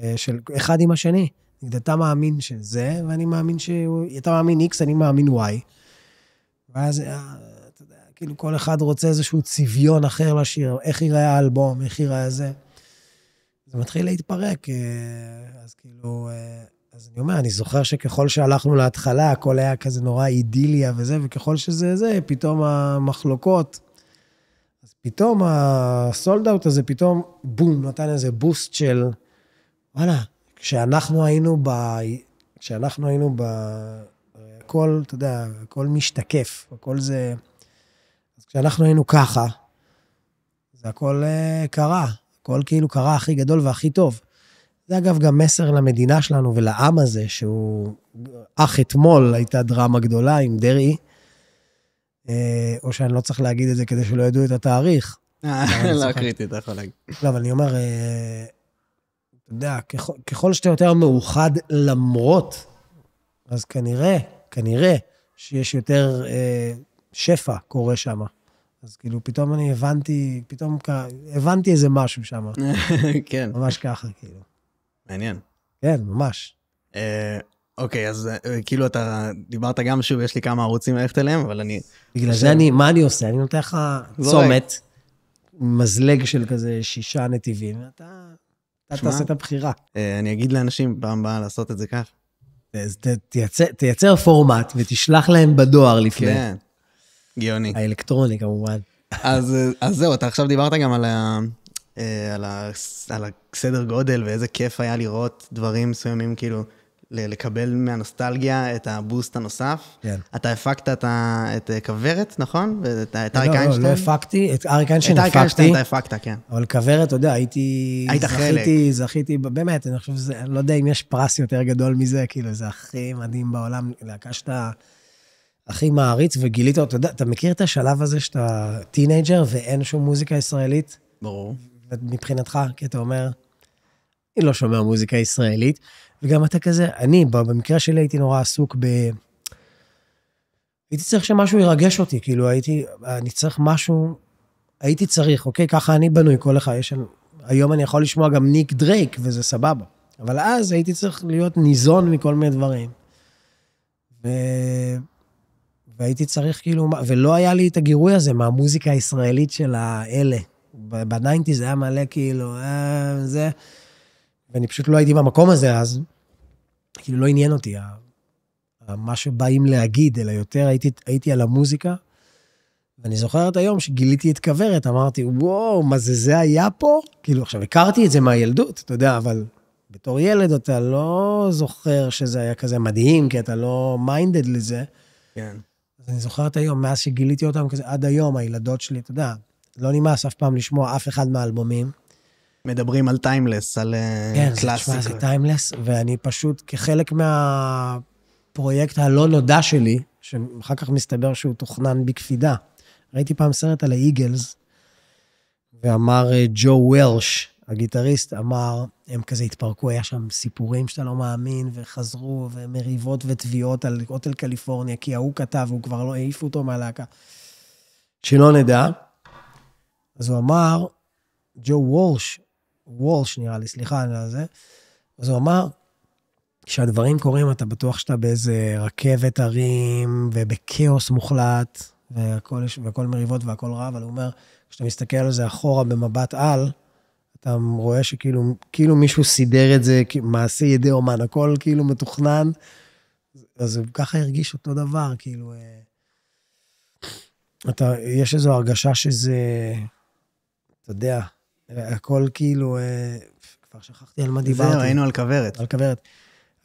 אה, של אחד עם השני. אתה מאמין שזה, ואני מאמין שהוא... אתה מאמין X, אני מאמין Y. ואז, אה, אתה יודע, כאילו כל אחד רוצה איזשהו צביון אחר לשיר, איך יראה האלבום, איך יראה זה. זה מתחיל להתפרק, אה, אז כאילו... אז אני אומר, אני זוכר שככל שהלכנו להתחלה, הכל היה כזה נורא אידיליה וזה, וככל שזה זה, פתאום המחלוקות פתאום הסולד אאוט הזה, פתאום בום, נתן איזה בוסט של, וואלה, כשאנחנו היינו ב... כשאנחנו היינו ב... הכל, אתה יודע, הכל משתקף, הכל זה... אז כשאנחנו היינו ככה, זה הכל אה, קרה, הכל כאילו קרה הכי גדול והכי טוב. זה אגב גם מסר למדינה שלנו ולעם הזה, שהוא... אך אתמול הייתה דרמה גדולה עם דרעי, אה, או שאני לא צריך להגיד את זה כדי שלא ידעו את התאריך. אה, לא קריטי, אתה יכול להגיד. לא, אבל אני אומר, אה, אתה יודע, ככל שאתה יותר מאוחד למרות, אז כנראה, כנראה, שיש יותר שפע קורה שם. אז כאילו, פתאום אני הבנתי, פתאום הבנתי איזה משהו שם. כן. ממש ככה, כאילו. מעניין. כן, ממש. אוקיי, אז אה, כאילו אתה דיברת גם, שוב, יש לי כמה ערוצים ללכת אליהם, אבל אני... בגלל זה אני, מה אני עושה? אני נותן לך לא, לא. צומת, מזלג של כזה שישה נתיבים, ואתה... תעשה את הבחירה. אה, אני אגיד לאנשים פעם הבאה לעשות את זה כך. תייצר, תייצר פורמט ותשלח להם בדואר לפני. כן, גאוני. האלקטרוני כמובן. אז, אה, זהו, אתה עכשיו דיברת גם על, ה, על הסדר גודל ואיזה כיף היה לראות דברים מסוימים, כאילו, לקבל מהנוסטלגיה את הבוסט הנוסף. כן. אתה הפקת את, את אה, כוורת, נכון? ואת את לא, אריק לא, איינשטיין? לא, לא, לא הפקתי, את אריק איינשטיין הפקתי. את אריק איינשטיין אתה הפקת, כן. אבל כוורת, אתה יודע, הייתי... היית זכיתי, חלק. זכיתי, באמת, אני חושב שזה, אני לא יודע אם יש פרס יותר גדול מזה, כאילו, זה הכי מדהים בעולם, להקה שאתה הכי מעריץ וגילית אתה יודע, אתה מכיר את השלב הזה שאתה טינג'ר ואין שום מוזיקה ישראלית? ברור. מבחינתך, כי אתה אומר, אני לא שומע מוזיקה ישראלית. וגם אתה כזה, אני, במקרה שלי הייתי נורא עסוק ב... הייתי צריך שמשהו ירגש אותי, כאילו הייתי, אני צריך משהו, הייתי צריך, אוקיי? ככה אני בנוי, כל אחד יש... היום אני יכול לשמוע גם ניק דרייק, וזה סבבה. אבל אז הייתי צריך להיות ניזון מכל מיני דברים. ו... והייתי צריך כאילו, ולא היה לי את הגירוי הזה מהמוזיקה הישראלית של האלה. בניינטיז היה מלא כאילו, אה, זה... ואני פשוט לא הייתי במקום הזה אז, כאילו לא עניין אותי מה שבאים להגיד, אלא יותר הייתי, הייתי על המוזיקה. ואני זוכר את היום שגיליתי את כוורת, אמרתי, וואו, מה זה, זה היה פה? כאילו, עכשיו, הכרתי את זה מהילדות, אתה יודע, אבל בתור ילד אתה לא זוכר שזה היה כזה מדהים, כי אתה לא מיינדד לזה. כן. אז אני זוכר את היום, מאז שגיליתי אותם כזה, עד היום, הילדות שלי, אתה יודע, לא נמאס אף פעם לשמוע אף אחד מהאלבומים. מדברים על טיימלס, על כן, קלאסיקה. כן, זה טיימלס, ואני פשוט, כחלק מהפרויקט הלא נודע שלי, שאחר כך מסתבר שהוא תוכנן בקפידה, ראיתי פעם סרט על האיגלס, ואמר אה, ג'ו וולש, הגיטריסט, אמר, הם כזה התפרקו, היה שם סיפורים שאתה לא מאמין, וחזרו, ומריבות ותביעות על הוטל קליפורניה, כי ההוא כתב, הוא כבר לא העיף אותו מהלהקה. שלא נדע. אז הוא אמר, ג'ו וולש, וולש נראה לי, סליחה על זה. אז הוא אמר, כשהדברים קורים, אתה בטוח שאתה באיזה רכבת הרים ובכאוס מוחלט, והכל, והכל מריבות והכל רע, אבל הוא אומר, כשאתה מסתכל על זה אחורה במבט על, אתה רואה שכאילו כאילו מישהו סידר את זה, מעשה ידי אומן, הכל כאילו מתוכנן. אז הוא ככה הרגיש אותו דבר, כאילו... אה, אתה, יש איזו הרגשה שזה, אתה יודע, הכל כאילו, אה, כבר שכחתי על מה דיברתי. זהו, היינו על כוורת. על כוורת.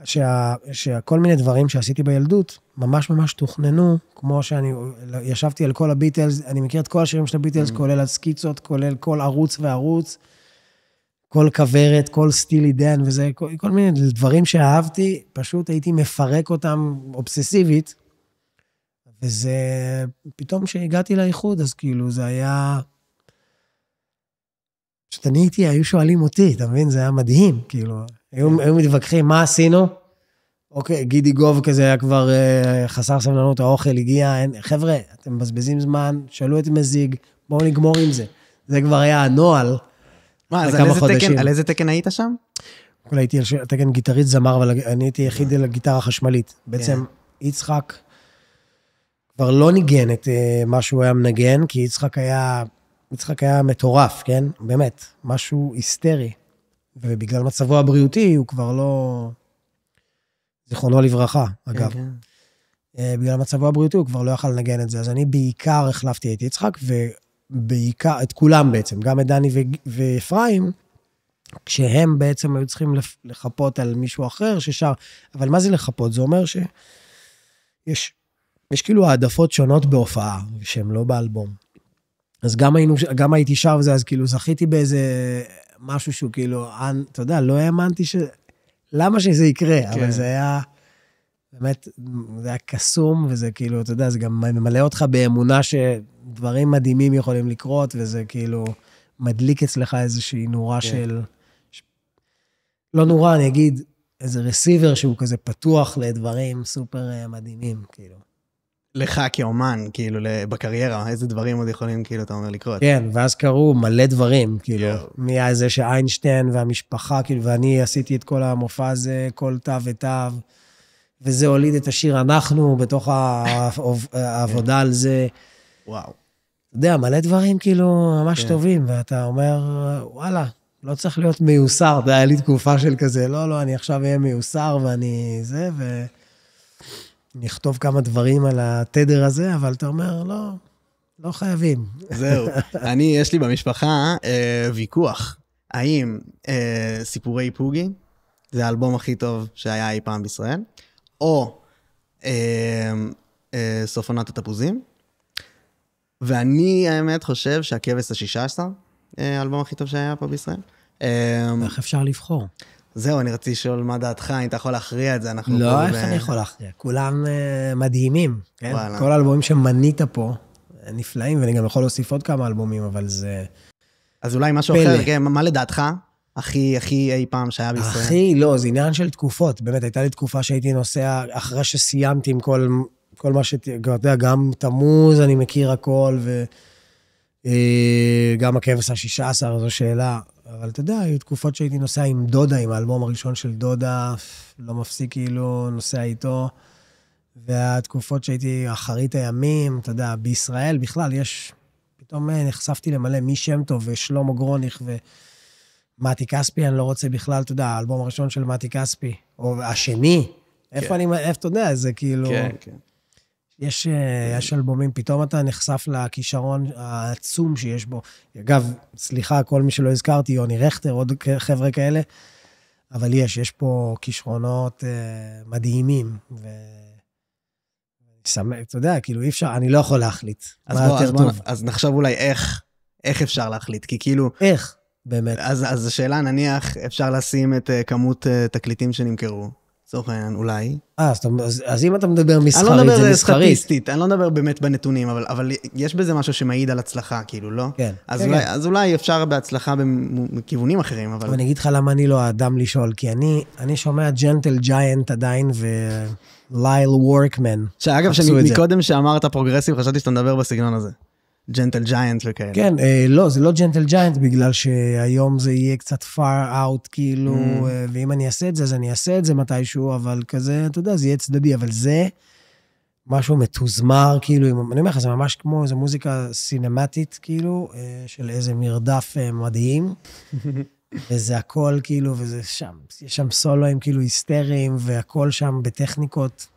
שה, שכל מיני דברים שעשיתי בילדות ממש ממש תוכננו, כמו שאני ישבתי על כל הביטלס, אני מכיר את כל השירים של הביטלס, mm-hmm. כולל הסקיצות, כולל כל ערוץ וערוץ, כל כוורת, כל סטילי דן וזה, כל, כל מיני דברים שאהבתי, פשוט הייתי מפרק אותם אובססיבית. וזה, פתאום כשהגעתי לאיחוד, אז כאילו זה היה... פשוט אני הייתי, היו שואלים אותי, אתה מבין? זה היה מדהים, כאילו. היו, כן. היו מתווכחים, מה עשינו? אוקיי, גידי גוב כזה היה כבר אה, חסר סבלנות, האוכל הגיע, אין... חבר'ה, אתם מבזבזים זמן, שאלו את מזיג, בואו נגמור עם זה. זה כבר היה הנוהל. מה, אז על איזה, תקן, על איזה תקן היית שם? כל הייתי על תקן גיטרית זמר, אבל אני הייתי יחיד על כן. הגיטרה החשמלית. כן. בעצם yeah. יצחק כבר לא ניגן את אה, מה שהוא היה מנגן, כי יצחק היה יצחק היה מטורף, כן? באמת, משהו היסטרי. ובגלל מצבו הבריאותי, הוא כבר לא... זיכרונו לברכה, אגב. כן, כן. בגלל מצבו הבריאותי, הוא כבר לא יכל לנגן את זה. אז אני בעיקר החלפתי את יצחק, ובעיקר, את כולם בעצם, גם את דני ואפרים, כשהם בעצם היו צריכים לחפות על מישהו אחר ששר. אבל מה זה לחפות? זה אומר שיש יש כאילו העדפות שונות בהופעה, שהן לא באלבום. אז גם, היינו, גם הייתי שר וזה, אז כאילו זכיתי באיזה משהו שהוא כאילו, אתה יודע, לא האמנתי ש... למה שזה יקרה? כן. אבל זה היה... באמת, זה היה קסום, וזה כאילו, אתה יודע, זה גם ממלא אותך באמונה שדברים מדהימים יכולים לקרות, וזה כאילו מדליק אצלך איזושהי נורה כן. של... ש... לא נורה, אני אגיד, איזה רסיבר שהוא כזה פתוח לדברים סופר אה, מדהימים, כאילו. לך כאומן, כאילו, בקריירה, איזה דברים עוד יכולים, כאילו, אתה אומר, לקרות. כן, ואז קרו מלא דברים, כאילו, מהיה זה שאיינשטיין והמשפחה, כאילו, ואני עשיתי את כל המופע הזה, כל תא ותו, וזה הוליד את השיר אנחנו, בתוך כן. העבודה על זה. וואו. אתה יודע, מלא דברים, כאילו, ממש כן. טובים, ואתה אומר, וואלה, לא צריך להיות מיוסר, אתה יודע, היה לי תקופה של כזה, לא, לא, אני עכשיו אהיה מיוסר ואני זה, ו... נכתוב כמה דברים על התדר הזה, אבל אתה אומר, לא, לא חייבים. זהו. אני, יש לי במשפחה אה, ויכוח. האם אה, סיפורי פוגי זה האלבום הכי טוב שהיה אי פעם בישראל, או אה, אה, סוף עונת התפוזים, ואני, האמת, חושב שהכבש השישה עשר, אה, האלבום הכי טוב שהיה פה בישראל. אה, איך אפשר לבחור? זהו, אני רציתי לשאול מה דעתך, אם אתה יכול להכריע את זה, אנחנו... לא, איך ב... אני יכול להכריע? כולם uh, מדהימים. כן, כן? וואלה. כל האלבומים שמנית פה, אה, נפלאים, ואני גם יכול להוסיף עוד כמה אלבומים, אבל זה... אז אולי משהו פלא. אחר, כן, מה לדעתך? הכי, הכי אי פעם שהיה בישראל. הכי, לא, זה עניין של תקופות. באמת, הייתה לי תקופה שהייתי נוסע אחרי שסיימתי עם כל, כל מה ש... אתה יודע, גם תמוז, אני מכיר הכל, וגם אה, הכבש השישה עשר, זו שאלה. אבל אתה יודע, היו תקופות שהייתי נוסע עם דודה, עם האלבום הראשון של דודה, לא מפסיק כאילו, נוסע איתו. והתקופות שהייתי אחרית הימים, אתה יודע, בישראל בכלל יש... פתאום אה, נחשפתי למלא מי שם טוב ושלמה גרוניך ומתי כספי, אני לא רוצה בכלל, אתה יודע, האלבום הראשון של מתי כספי, או השני, כן. איפה אני, איפה אתה יודע, זה כאילו... כן, כן. יש, אה, כן. יש אלבומים, פתאום אתה נחשף לכישרון העצום שיש בו. אגב, סליחה, כל מי שלא הזכרתי, יוני רכטר, עוד חבר'ה כאלה, אבל יש, יש פה כישרונות uh, מדהימים. ו... שמח, אתה יודע, כאילו אי אפשר, אני לא יכול להחליט. אז בוא, אז, בוא, אז נחשוב אולי איך, איך אפשר להחליט, כי כאילו... איך, באמת. אז, אז השאלה, נניח, אפשר לשים את uh, כמות uh, תקליטים שנמכרו, לצורך העניין, אולי. אה, אז, אז, אז אם אתה מדבר מסחרית, לא מדבר זה מסחרית. אני לא מדבר סטטיסטית, אני לא מדבר באמת בנתונים, אבל, אבל יש בזה משהו שמעיד על הצלחה, כאילו, לא? כן. אז, כן, אולי, כן. אז אולי אפשר בהצלחה מכיוונים אחרים, אבל... אבל אני אגיד לך למה אני לא האדם לשאול, כי אני, אני שומע ג'נטל ג'יינט עדיין, ו... לייל וורקמן. שאגב, שמקודם שאמרת פרוגרסיב, חשבתי שאתה מדבר בסגנון הזה. ג'נטל ג'יינט וכאלה. כן, אה, לא, זה לא ג'נטל ג'יינט, בגלל שהיום זה יהיה קצת far out, כאילו, mm. אה, ואם אני אעשה את זה, אז אני אעשה את זה מתישהו, אבל כזה, אתה יודע, זה יהיה צדדי, אבל זה משהו מתוזמר, כאילו, אם, אני אומר לך, זה ממש כמו איזו מוזיקה סינמטית, כאילו, אה, של איזה מרדף אה, מדהים. וזה הכל כאילו, וזה שם, יש שם סולואים כאילו היסטריים, והכל שם בטכניקות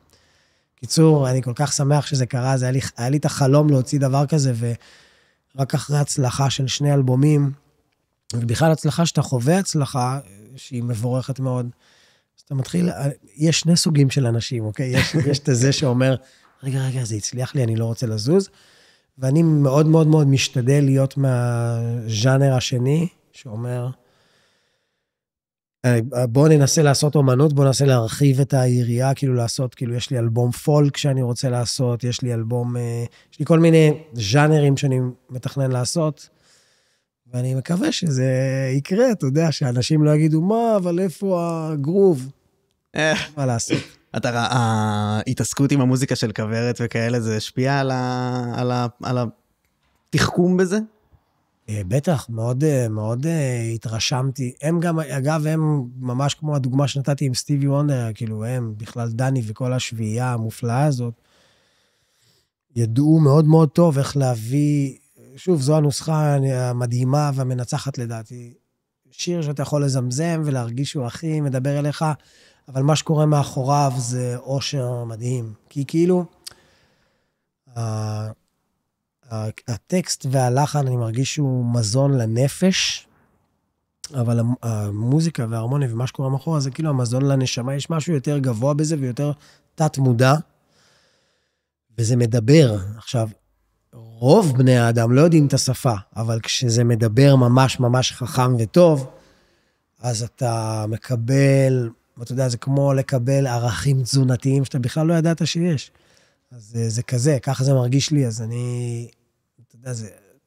קיצור, אני כל כך שמח שזה קרה, זה היה לי, היה לי את החלום להוציא דבר כזה, ורק אחרי הצלחה של שני אלבומים, ובכלל הצלחה שאתה חווה הצלחה, שהיא מבורכת מאוד, אז אתה מתחיל, יש שני סוגים של אנשים, אוקיי? יש, יש את זה שאומר, רגע, רגע, זה הצליח לי, אני לא רוצה לזוז. ואני מאוד מאוד מאוד משתדל להיות מהז'אנר השני, שאומר, אה, אה, בואו ננסה לעשות אומנות, בואו ננסה להרחיב את היריעה, כאילו לעשות, כאילו יש לי אלבום פולק שאני רוצה לעשות, יש לי אלבום, אה, יש לי כל מיני ז'אנרים שאני מתכנן לעשות, ואני מקווה שזה יקרה, אתה יודע, שאנשים לא יגידו, מה, אבל איפה הגרוב? איך? מה לעשות? אתה, ההתעסקות עם המוזיקה של כוורת וכאלה, זה השפיע על התחכום בזה? אה, בטח, מאוד, אה, מאוד אה, התרשמתי. הם גם, אגב, הם ממש כמו הדוגמה שנתתי עם סטיבי וונדר, כאילו הם, בכלל דני וכל השביעייה המופלאה הזאת, ידעו מאוד מאוד טוב איך להביא, שוב, זו הנוסחה המדהימה והמנצחת לדעתי. שיר שאתה יכול לזמזם ולהרגיש שהוא הכי מדבר אליך, אבל מה שקורה מאחוריו זה אושר מדהים. כי כאילו, הטקסט והלחן, אני מרגיש שהוא מזון לנפש, אבל המוזיקה וההרמוניה ומה שקורה מאחורה זה כאילו המזון לנשמה, יש משהו יותר גבוה בזה ויותר תת-מודע, וזה מדבר. עכשיו, רוב בני האדם לא יודעים את השפה, אבל כשזה מדבר ממש ממש חכם וטוב, אז אתה מקבל, אתה יודע, זה כמו לקבל ערכים תזונתיים שאתה בכלל לא ידעת שיש. אז זה, אה, זה כזה, ככה זה מרגיש לי, אז אני יודע,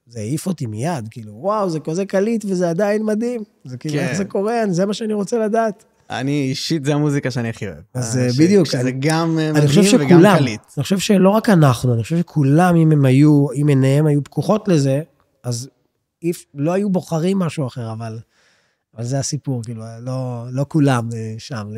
זה, העיף אותי מיד, כאילו, וואו, זה כזה קליט וזה עדיין מדהים. זה כאילו, כן. איך זה קורה, זה מה שאני רוצה לדעת. אני אישית, זה המוזיקה שאני הכי אוהב. אז אה, אה, ש... בדיוק. שזה גם אה, מדהים וגם קליט. אני חושב שלא רק אנחנו, אני חושב שכולם, אם הם היו, אם עיניהם היו פקוחות לזה, אז איף, לא היו בוחרים משהו אחר, אבל, אבל זה הסיפור, כאילו, לא, לא כולם שם,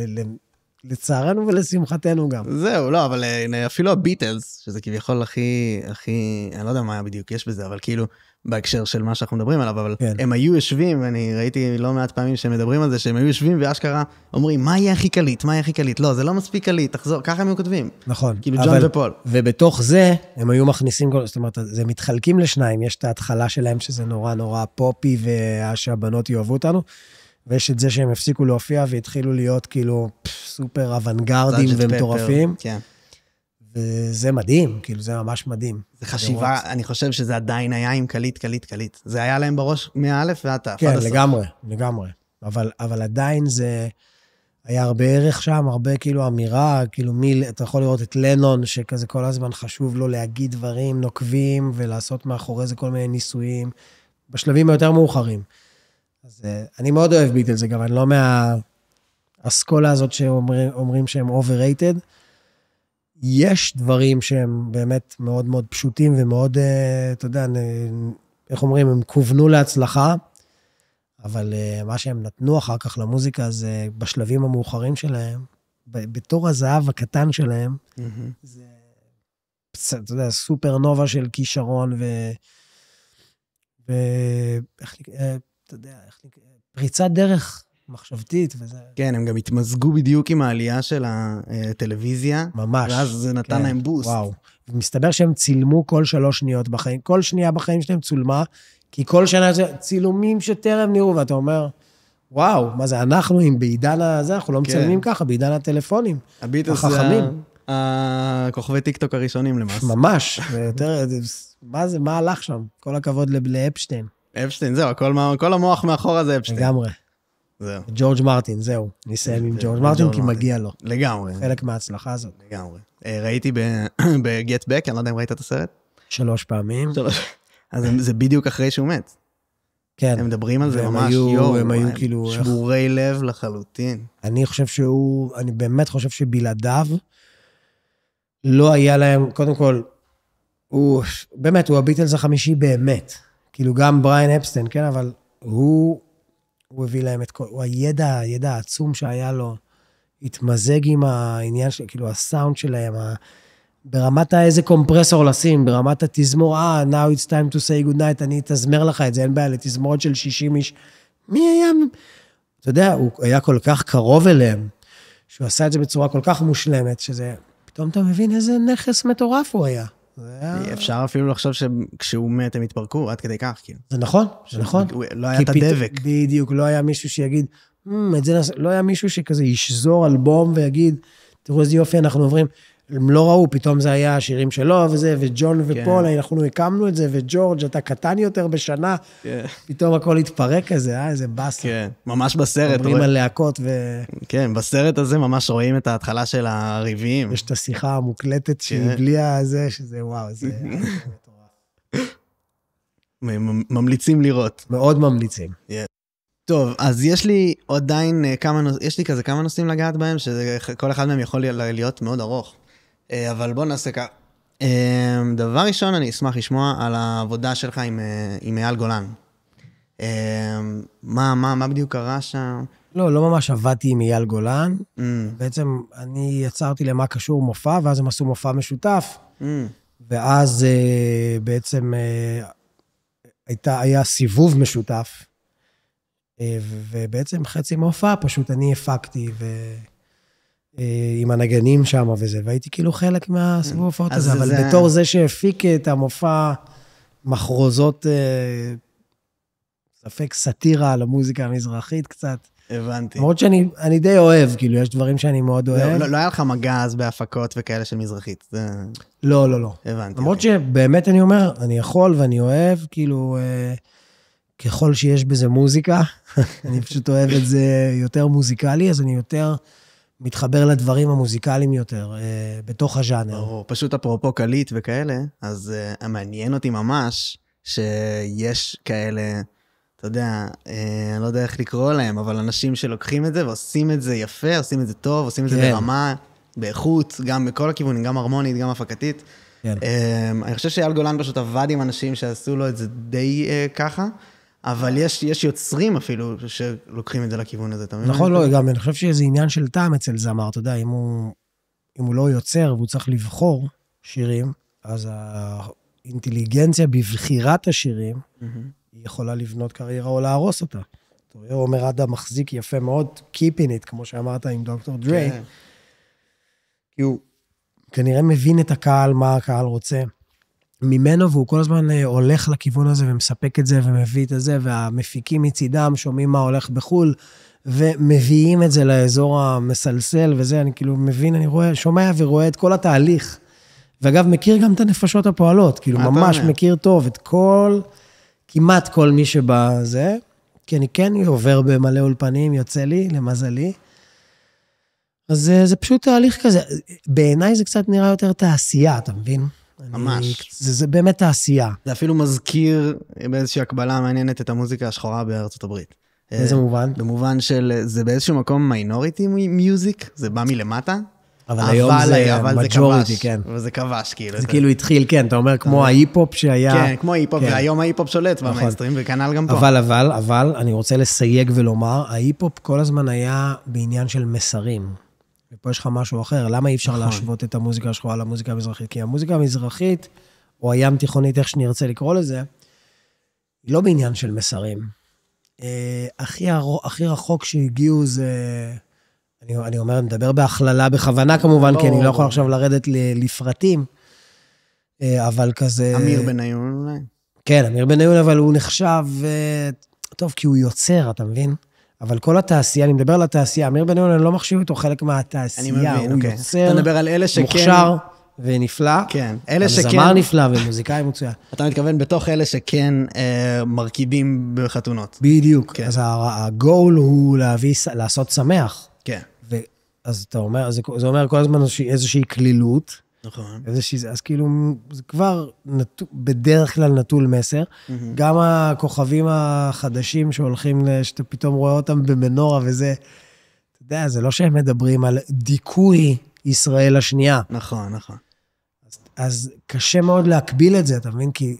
לצערנו ולשמחתנו גם. זהו, לא, אבל אה, אפילו הביטלס, שזה כביכול הכי, הכי, אני לא יודע מה בדיוק יש בזה, אבל כאילו, בהקשר של מה שאנחנו מדברים עליו, אבל כן. הם היו יושבים, ואני ראיתי לא מעט פעמים שהם מדברים על זה, שהם היו יושבים ואשכרה אומרים, מה יהיה הכי קליט? מה יהיה הכי קליט? לא, זה לא מספיק קליט, תחזור, ככה הם היו כותבים. נכון. כאילו אבל, ג'ון ופול. ובתוך זה, הם היו מכניסים, זאת אומרת, זה מתחלקים לשניים, יש את ההתחלה שלהם, שזה נורא נורא פופי, ושהבנות יאהבו אותנו. ויש את זה שהם הפסיקו להופיע והתחילו להיות כאילו סופר אוונגרדים ומטורפים. כן. וזה מדהים, כאילו, זה ממש מדהים. זה חשיבה, אני חושב שזה עדיין היה עם קליט, קליט, קליט. זה היה להם בראש מא' ועד ת'. כן, לגמרי, לגמרי. אבל, אבל עדיין זה... היה הרבה ערך שם, הרבה כאילו אמירה, כאילו מי, אתה יכול לראות את לנון, שכזה כל הזמן חשוב לו להגיד דברים נוקבים ולעשות מאחורי זה כל מיני ניסויים, בשלבים היותר מאוחרים. אז אה, אני מאוד אוהב ביטלס, אגב, אני לא מהאסכולה הזאת שאומרים שהם overrated. יש דברים שהם באמת מאוד מאוד פשוטים ומאוד, אה, אתה יודע, איך אומרים, הם כוונו להצלחה, אבל אה, מה שהם נתנו אחר כך למוזיקה זה בשלבים המאוחרים שלהם, בתור הזהב הקטן שלהם, זה, אתה יודע, סופרנובה של כישרון ו... ו... איך... אתה יודע, איך נקרא, פריצת דרך מחשבתית וזה. כן, הם גם התמזגו בדיוק עם העלייה של הטלוויזיה. ממש. ואז זה נתן כן, להם בוסט. וואו. מסתבר שהם צילמו כל שלוש שניות בחיים, כל שנייה בחיים שלהם צולמה, כי כל שנה זה צילומים שטרם נראו, ואתה אומר, וואו, מה זה, אנחנו עם בעידן הזה, אנחנו לא כן. מצלמים ככה, בעידן הטלפונים. הביטוס זה הכוכבי טיקטוק הראשונים למעשה. ממש, ויותר, מה זה, מה הלך שם? כל הכבוד לאפשטיין. אפשטיין, זהו, כל, כל המוח מאחורה זה אפשטיין. לגמרי. זהו. ג'ורג' מרטין, זהו. נסיים עם ג'ורג' מרטין, כי מגיע לו. לגמרי. חלק מההצלחה הזאת. לגמרי. אה, ראיתי ב-Get Back, אני לא יודע אם ראית את הסרט. שלוש פעמים. אז זה בדיוק אחרי שהוא מת. כן. הם מדברים על זה ממש, יואו, הם היו כאילו... שבורי לב לחלוטין. אני חושב שהוא, אני באמת חושב שבלעדיו לא היה להם, קודם כל, הוא, באמת, הוא הביטלס החמישי באמת. כאילו, גם בריין אפסטיין, כן? אבל הוא, הוא הביא להם את כל... הוא הידע, הידע העצום שהיה לו, התמזג עם העניין של... כאילו, הסאונד שלהם, ה... ברמת איזה קומפרסור לשים, ברמת התזמור, אה, ah, now it's time to say good night, אני אתזמר לך את זה, אין בעיה, לתזמורות של 60 איש. מי היה... אתה יודע, הוא היה כל כך קרוב אליהם, שהוא עשה את זה בצורה כל כך מושלמת, שזה... פתאום אתה מבין איזה נכס מטורף הוא היה. אפשר אפילו לחשוב שכשהוא מת הם התפרקו, עד כדי כך, כאילו. זה נכון, זה נכון. לא היה את הדבק. בדיוק, לא היה מישהו שיגיד, אמ, את זה לא היה מישהו שכזה ישזור אלבום ויגיד, תראו איזה יופי אנחנו עוברים. הם לא ראו, פתאום זה היה השירים שלו וזה, וג'ון ופול, כן. אנחנו הקמנו את זה, וג'ורג', אתה קטן יותר בשנה, כן. פתאום הכל התפרק כזה, אה, איזה באסה. כן, ממש בסרט. אומרים רואים... על להקות ו... כן, בסרט הזה ממש רואים את ההתחלה של הריבים. יש את השיחה המוקלטת כן. שהיא בלי הזה, שזה וואו, זה... ממליצים לראות. מאוד ממליצים. Yeah. טוב, אז יש לי עדיין אה, כמה נושאים, יש לי כזה כמה נושאים לגעת בהם, שכל אחד מהם יכול להיות מאוד ארוך. אה, אבל בוא נעשה ככה. אמ, דבר ראשון, אני אשמח לשמוע על העבודה שלך עם, אה, עם אייל גולן. אמ, מה, מה, מה בדיוק קרה שם? לא, לא ממש עבדתי עם אייל גולן. Mm. בעצם אני יצרתי למה קשור מופע, ואז הם עשו מופע משותף. Mm. ואז uh, בעצם uh, הייתה, היה סיבוב משותף, uh, ובעצם חצי מההופעה פשוט אני הפקתי, ו... אה, עם הנגנים שם וזה, והייתי כאילו חלק מהסיבוב ההופעות הזה, אבל זה... בתור זה שהפיק את המופע מחרוזות, אה, ספק סאטירה על המוזיקה המזרחית קצת. הבנתי. למרות שאני די אוהב, כאילו, יש דברים שאני מאוד לא, אוהב. לא, לא, לא היה לך מגע אז בהפקות וכאלה של מזרחית. זה... לא, לא, לא. הבנתי. למרות שבאמת אני אומר, אני יכול ואני אוהב, כאילו, אה, ככל שיש בזה מוזיקה, אני פשוט אוהב את זה יותר מוזיקלי, אז אני יותר... מתחבר לדברים המוזיקליים יותר, אה, בתוך הז'אנר. ברור, פשוט אפרופו קליט וכאלה, אז אה, מעניין אותי ממש שיש כאלה, אתה יודע, אה, אני לא יודע איך לקרוא להם, אבל אנשים שלוקחים את זה ועושים את זה יפה, עושים את זה טוב, עושים את כן. זה ברמה, באיכות, גם בכל הכיוונים, גם הרמונית, גם הפקתית. כן. אה, אני חושב שאייל גולן פשוט עבד עם אנשים שעשו לו את זה די אה, ככה. אבל יש, יש יוצרים אפילו שלוקחים את זה לכיוון הזה, אתה מבין? נכון, לא, גם אני חושב שזה עניין של טעם אצל זמר, אתה יודע, אם הוא, אם הוא לא יוצר והוא צריך לבחור שירים, אז האינטליגנציה בבחירת השירים, mm-hmm. היא יכולה לבנות קריירה או להרוס אותה. אתה רואה, עומר אדם מחזיק יפה מאוד, Keeping it, כמו שאמרת עם דוקטור דריי, כן. כי הוא כנראה מבין את הקהל, מה הקהל רוצה. ממנו, והוא כל הזמן אה, הולך לכיוון הזה ומספק את זה ומביא את זה, והמפיקים מצידם שומעים מה הולך בחו"ל, ומביאים את זה לאזור המסלסל וזה, אני כאילו מבין, אני רואה, שומע ורואה את כל התהליך. ואגב, מכיר גם את הנפשות הפועלות, כאילו, ממש אומר? מכיר טוב את כל, כמעט כל מי שבזה, כי אני כן עובר במלא אולפנים, יוצא לי, למזלי. אז זה, אה, זה פשוט תהליך כזה. בעיניי זה קצת נראה יותר תעשייה, אתה מבין? ממש. זה, באמת תעשייה. זה אפילו מזכיר באיזושהי הקבלה מעניינת את המוזיקה השחורה בארצות הברית. באיזה אה, מובן? במובן של, זה באיזשהו מקום מיינוריטי מיוזיק, זה בא מלמטה. אבל, היום זה מג'וריטי, כן. אבל זה כבש, כאילו. זה כאילו התחיל, כן, אתה אומר, כמו ההיפ-הופ שהיה... כן, כמו ההיפ-הופ, כן. והיום ההיפ-הופ שולט נכון. במיינסטרים, וכנ"ל גם פה. אבל, אבל, אבל, אני רוצה לסייג ולומר, ההיפ-הופ כל הזמן היה בעניין של מסרים. ופה יש לך משהו אחר. למה אי אפשר נכון. להשוות את המוזיקה השחורה למוזיקה המזרחית? כי המוזיקה המזרחית, או הים תיכונית, איך שנרצה לקרוא לזה, היא לא בעניין של מסרים. אה, הכי, הרו, הכי רחוק שהגיעו זה... אני, אני אומר, אני מדבר בהכללה בכוונה כמובן, לא, כי אני לא יכול עכשיו לרדת ל, לפרטים, אה, אבל כזה... אמיר בניון אולי. כן, אמיר בניון, אבל הוא נחשב... אה, טוב, כי הוא יוצר, אתה מבין? אבל כל התעשייה, אני מדבר על התעשייה, אמיר בניון, אני לא מחשיב אותו חלק מהתעשייה. אני מבין, הוא אוקיי. יוצר, אתה מדבר על אלה שכן... מוכשר ונפלא. כן, אלה שכן... זמר נפלא ומוזיקאי מצוין. אתה מתכוון בתוך אלה שכן אה, מרכיבים בחתונות. בדיוק. כן. אז הגול הוא להביא, לעשות שמח. כן. אז אתה אומר, זה, זה אומר כל הזמן איזושהי קלילות. נכון. איזושהי, אז כאילו, זה כבר נטו, בדרך כלל נטול מסר. Mm-hmm. גם הכוכבים החדשים שהולכים, שאתה פתאום רואה אותם במנורה וזה, אתה יודע, זה לא שהם מדברים על דיכוי ישראל השנייה. נכון, נכון. אז, אז קשה מאוד להקביל את זה, אתה מבין? כי,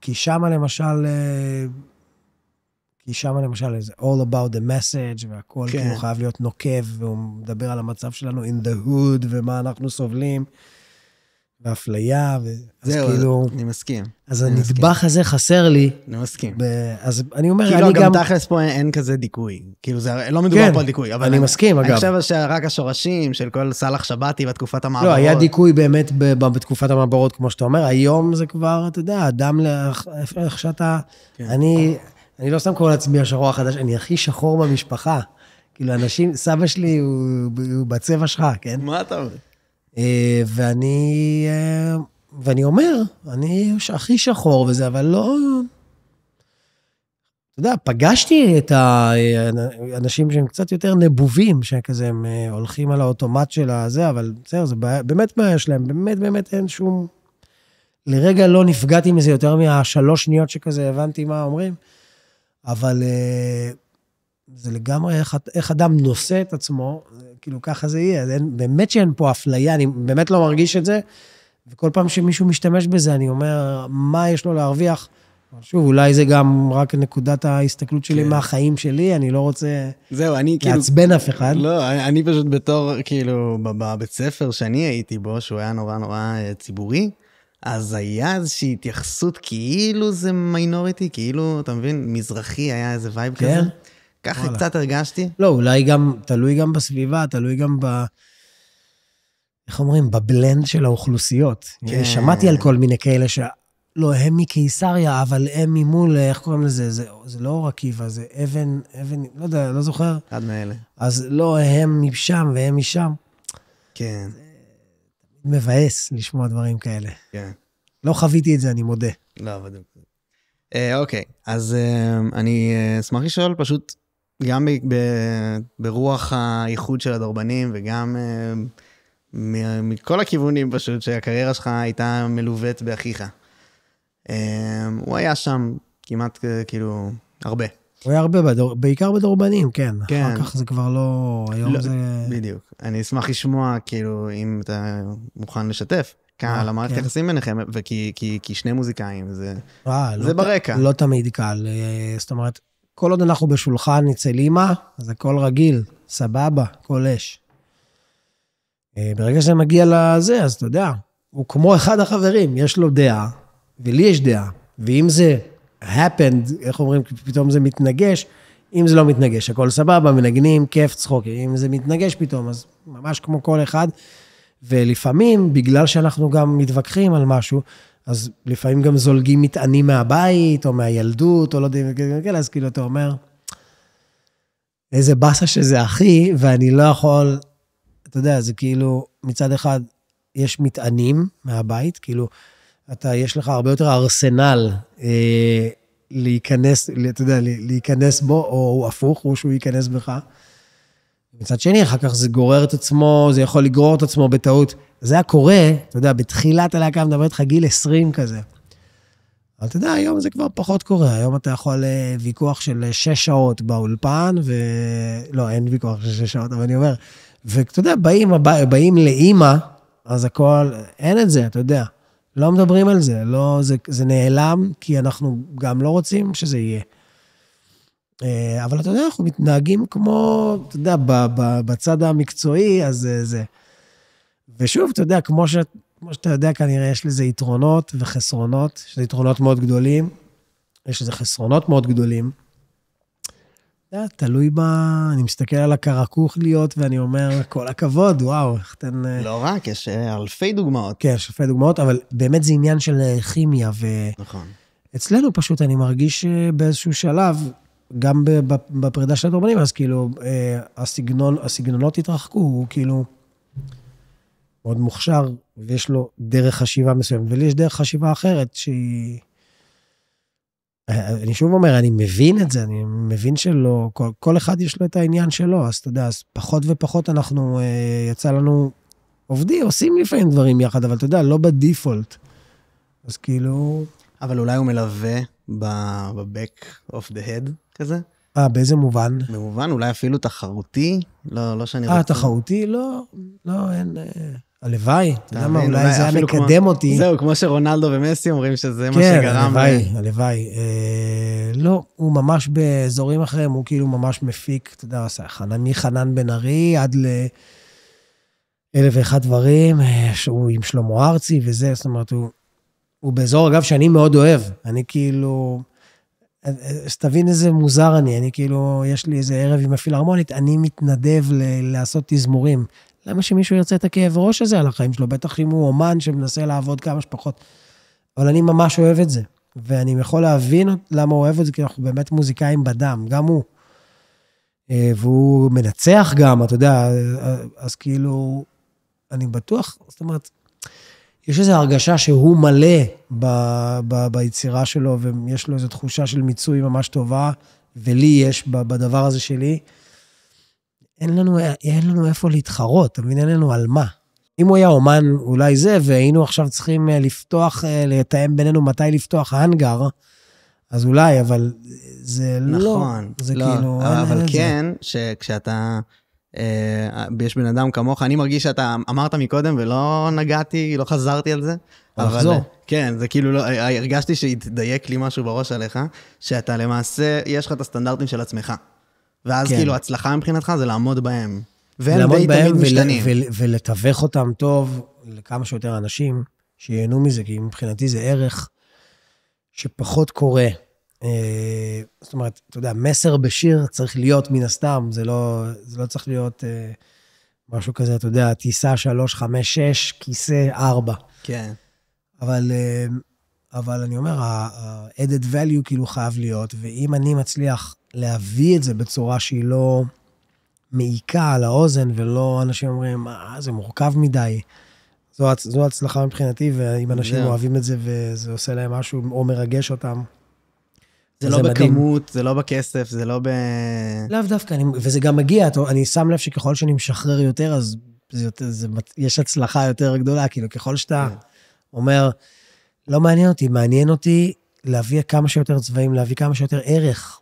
כי שמה למשל... אה, כי שם למשל זה All About the Message, והכל כן. כאילו חייב להיות נוקב, והוא מדבר על המצב שלנו in the hood, ומה אנחנו סובלים. ואפליה, ו... זהו, כאילו... אני מסכים. אז אני הנדבך מסכים. הזה חסר לי. אני מסכים. ב... אז אני אומר, כאילו, אני גם... כאילו, גם תכלס פה אין, אין כזה דיכוי. כאילו, זה לא מדובר כן, פה על דיכוי. אבל אני, אני מסכים, אגב. אני חושב שרק השורשים של כל סאלח שבתי בתקופת המעברות... לא, היה דיכוי באמת ב... ב... בתקופת המעברות, כמו שאתה אומר. היום זה כבר, אתה יודע, אדם לאיך לאח... שאתה... כן. אני, אני לא סתם קורא לעצמי השחור החדש, אני הכי שחור במשפחה. כאילו, אנשים, סבא שלי הוא, הוא בצבע שלך, כן? מה אתה אומר? אה, ואני, אה, ואני אומר, אני הכי שחור וזה, אבל לא... אתה יודע, פגשתי את האנשים אה, שהם קצת יותר נבובים, שכזה הם הולכים על האוטומט של הזה, אבל בסדר, זה בעיה, באמת בעיה שלהם, באמת באמת אין שום... לרגע לא נפגעתי מזה יותר מהשלוש שניות שכזה הבנתי מה אומרים, אבל זה לגמרי איך, איך אדם נושא את עצמו, כאילו, ככה זה יהיה. אין, באמת שאין פה אפליה, אני באמת לא מרגיש את זה. וכל פעם שמישהו משתמש בזה, אני אומר, מה יש לו להרוויח? שוב, אולי זה גם רק נקודת ההסתכלות שלי כן. מהחיים שלי, אני לא רוצה זהו, אני כאילו- לעצבן כאילו, אף אחד. לא, אני, אני פשוט בתור, כאילו, בבית ספר שאני הייתי בו, שהוא היה נורא נורא אה, ציבורי, אז היה איזושהי התייחסות כאילו זה מיינוריטי, כאילו, אתה מבין, מזרחי היה איזה וייב כן. כזה. ככה קצת הרגשתי. לא, אולי גם, תלוי גם בסביבה, תלוי גם ב... איך אומרים? בבלנד של האוכלוסיות. כן. שמעתי על כל מיני כאלה ש... לא, הם מקיסריה, אבל הם ממול, איך קוראים לזה? זה, זה לא אור עקיבא, זה אבן, אבן, לא יודע, לא זוכר. אחד מאלה. אז לא, הם משם והם משם. כן. זה מבאס לשמוע דברים כאלה. כן. לא חוויתי את זה, אני מודה. לא, בדיוק. אה, אוקיי, אז אה, אני אה, אשמח לשאול פשוט גם ב, ב, ברוח האיחוד של הדרבנים וגם אה, מ, מכל הכיוונים פשוט, שהקריירה שלך הייתה מלוות באחיך. אה, הוא היה שם כמעט אה, כאילו הרבה. הוא היה הרבה, בדור, בעיקר בדורבנים, כן. כן. אחר כן. כך זה כבר לא... היום לא, זה... בדיוק. אני אשמח לשמוע, כאילו, אם אתה מוכן לשתף. קהל, המערכת כן. יחסים ביניכם, וכי כי, כי שני מוזיקאים, זה, וואו, לא זה לא ברקע. ת, לא תמיד קל, זאת אומרת, כל עוד אנחנו בשולחן אצל אימא, אז הכל רגיל, סבבה, הכל אש. אה, ברגע שזה מגיע לזה, אז אתה יודע, הוא כמו אחד החברים, יש לו דעה, ולי יש דעה. ואם זה happened, איך אומרים, פתאום זה מתנגש, אם זה לא מתנגש, הכל סבבה, מנגנים, כיף, צחוקים. אם זה מתנגש פתאום, אז ממש כמו כל אחד. ולפעמים, בגלל שאנחנו גם מתווכחים על משהו, אז לפעמים גם זולגים מטענים מהבית, או מהילדות, או לא יודע, כן, כן, כן, אז כאילו, אתה אומר, איזה באסה שזה אחי, ואני לא יכול, אתה יודע, זה כאילו, מצד אחד, יש מטענים מהבית, כאילו, אתה, יש לך הרבה יותר ארסנל אה, להיכנס, אתה יודע, להיכנס בו, או הוא הפוך, או שהוא ייכנס בך. מצד שני, אחר כך זה גורר את עצמו, זה יכול לגרור את עצמו בטעות זה היה קורה, אתה יודע, בתחילת הלהקה, מדבר איתך גיל 20 כזה. אבל אתה יודע, היום זה כבר פחות קורה. היום אתה יכול אה, ויכוח של אה, שש שעות באולפן, ו... לא, אין ויכוח של שש שעות, אבל אני אומר, ואתה יודע, באים, בא, באים לאימא, אז הכל, אין את זה, אתה יודע. לא מדברים על זה, לא, זה, זה נעלם, כי אנחנו גם לא רוצים שזה יהיה. אה, אבל אתה יודע, אנחנו מתנהגים כמו, אתה יודע, בצד המקצועי, אז זה... ושוב, אתה יודע, כמו, ש... כמו שאתה יודע, כנראה יש לזה יתרונות וחסרונות, יש לזה יתרונות מאוד גדולים, יש לזה חסרונות מאוד גדולים. אתה יודע, תלוי ב... אני מסתכל על הקרקוך להיות, ואני אומר, כל הכבוד, וואו, איך אתן... אה, לא רק, יש אה, אלפי דוגמאות. כן, יש אלפי דוגמאות, אבל באמת זה עניין של אה, כימיה, ו... נכון. אצלנו פשוט, אני מרגיש באיזשהו שלב, גם בפרידה של התורמנים, אז כאילו, הסגנון, הסגנונות התרחקו, הוא כאילו... מאוד מוכשר, ויש לו דרך חשיבה מסוימת, ולי יש דרך חשיבה אחרת שהיא... אה, אני שוב אומר, אני מבין את זה, אני מבין שלא, כל, כל אחד יש לו את העניין שלו, אז אתה יודע, אז פחות ופחות אנחנו, אה, יצא לנו, עובדים, עושים לפעמים דברים יחד, אבל אתה יודע, לא בדיפולט. אז כאילו... אבל אולי הוא מלווה ב-back of the head כזה? אה, באיזה מובן? במובן, אולי אפילו תחרותי? לא, לא שאני... אה, תחרותי? לא, לא, אין... אה... הלוואי, למה אולי זה היה מקדם כמו, אותי. זהו, כמו שרונלדו ומסי אומרים שזה כן, מה שגרם. כן, הלוואי, ל... אה, הלוואי. אה, לא, הוא ממש באזורים אחרים, הוא כאילו ממש מפיק, אתה יודע, עשה מחנן בן ארי עד ל... אלף ואחד דברים, אה, שהוא עם שלמה ארצי וזה, זאת אומרת, הוא, הוא באזור, אגב, שאני מאוד אוהב. אני כאילו... שתבין אה, איזה מוזר אני, אני כאילו, יש לי איזה ערב עם הפילהרמונית, אני מתנדב ל- לעשות תזמורים. למה שמישהו ירצה את הכאב ראש הזה על החיים שלו? בטח אם הוא אומן שמנסה לעבוד כמה שפחות. אבל אני ממש אוהב את זה, ואני יכול להבין למה הוא אוהב את זה, כי אנחנו באמת מוזיקאים בדם, גם הוא. אה, והוא מנצח גם, אתה יודע, אה, אז כאילו, אני בטוח, זאת אומרת, יש איזו הרגשה שהוא מלא ב, ב, ביצירה שלו, ויש לו איזו תחושה של מיצוי ממש טובה, ולי יש בדבר הזה שלי. אין לנו, אין לנו איפה להתחרות, אתה מבין? אין לנו על מה. אם הוא היה אומן, אולי זה, והיינו עכשיו צריכים אה, לפתוח, אה, לתאם בינינו מתי לפתוח האנגר, אז אולי, אבל זה נכון, לא... נכון. זה לא, כאילו... אבל אין כן, זה. שכשאתה... אה, יש בן אדם כמוך, אני מרגיש שאתה אמרת מקודם ולא נגעתי, לא חזרתי על זה. אבל... כן, זה כאילו לא... הרגשתי שהתדייק לי משהו בראש עליך, שאתה למעשה, יש לך את הסטנדרטים של עצמך. ואז כן. כאילו הצלחה מבחינתך זה לעמוד בהם. והם די תמיד ול, משתנים. ול, ולתווך אותם טוב לכמה שיותר אנשים שייהנו מזה, כי מבחינתי זה ערך שפחות קורה. אה, זאת אומרת, אתה יודע, מסר בשיר צריך להיות מן הסתם, זה לא, זה לא צריך להיות אה, משהו כזה, אתה יודע, טיסה 3, 5, 6, כיסא 4. כן. אבל, אה, אבל אני אומר, ה-added value כאילו חייב להיות, ואם אני מצליח להביא את זה בצורה שהיא לא מעיקה על האוזן, ולא אנשים אומרים, אה, זה מורכב מדי. זו, זו הצלחה מבחינתי, ואם אנשים yeah. אוהבים את זה וזה עושה להם משהו או מרגש אותם. זה לא זה בכמות, מדהים. זה לא בכסף, זה לא ב... לאו דווקא, אני, וזה גם מגיע, אני שם לב שככל שאני משחרר יותר, אז זה יותר, זה, יש הצלחה יותר גדולה, כאילו, ככל שאתה yeah. כן. אומר, לא מעניין אותי, מעניין אותי להביא כמה שיותר צבעים, להביא כמה שיותר ערך.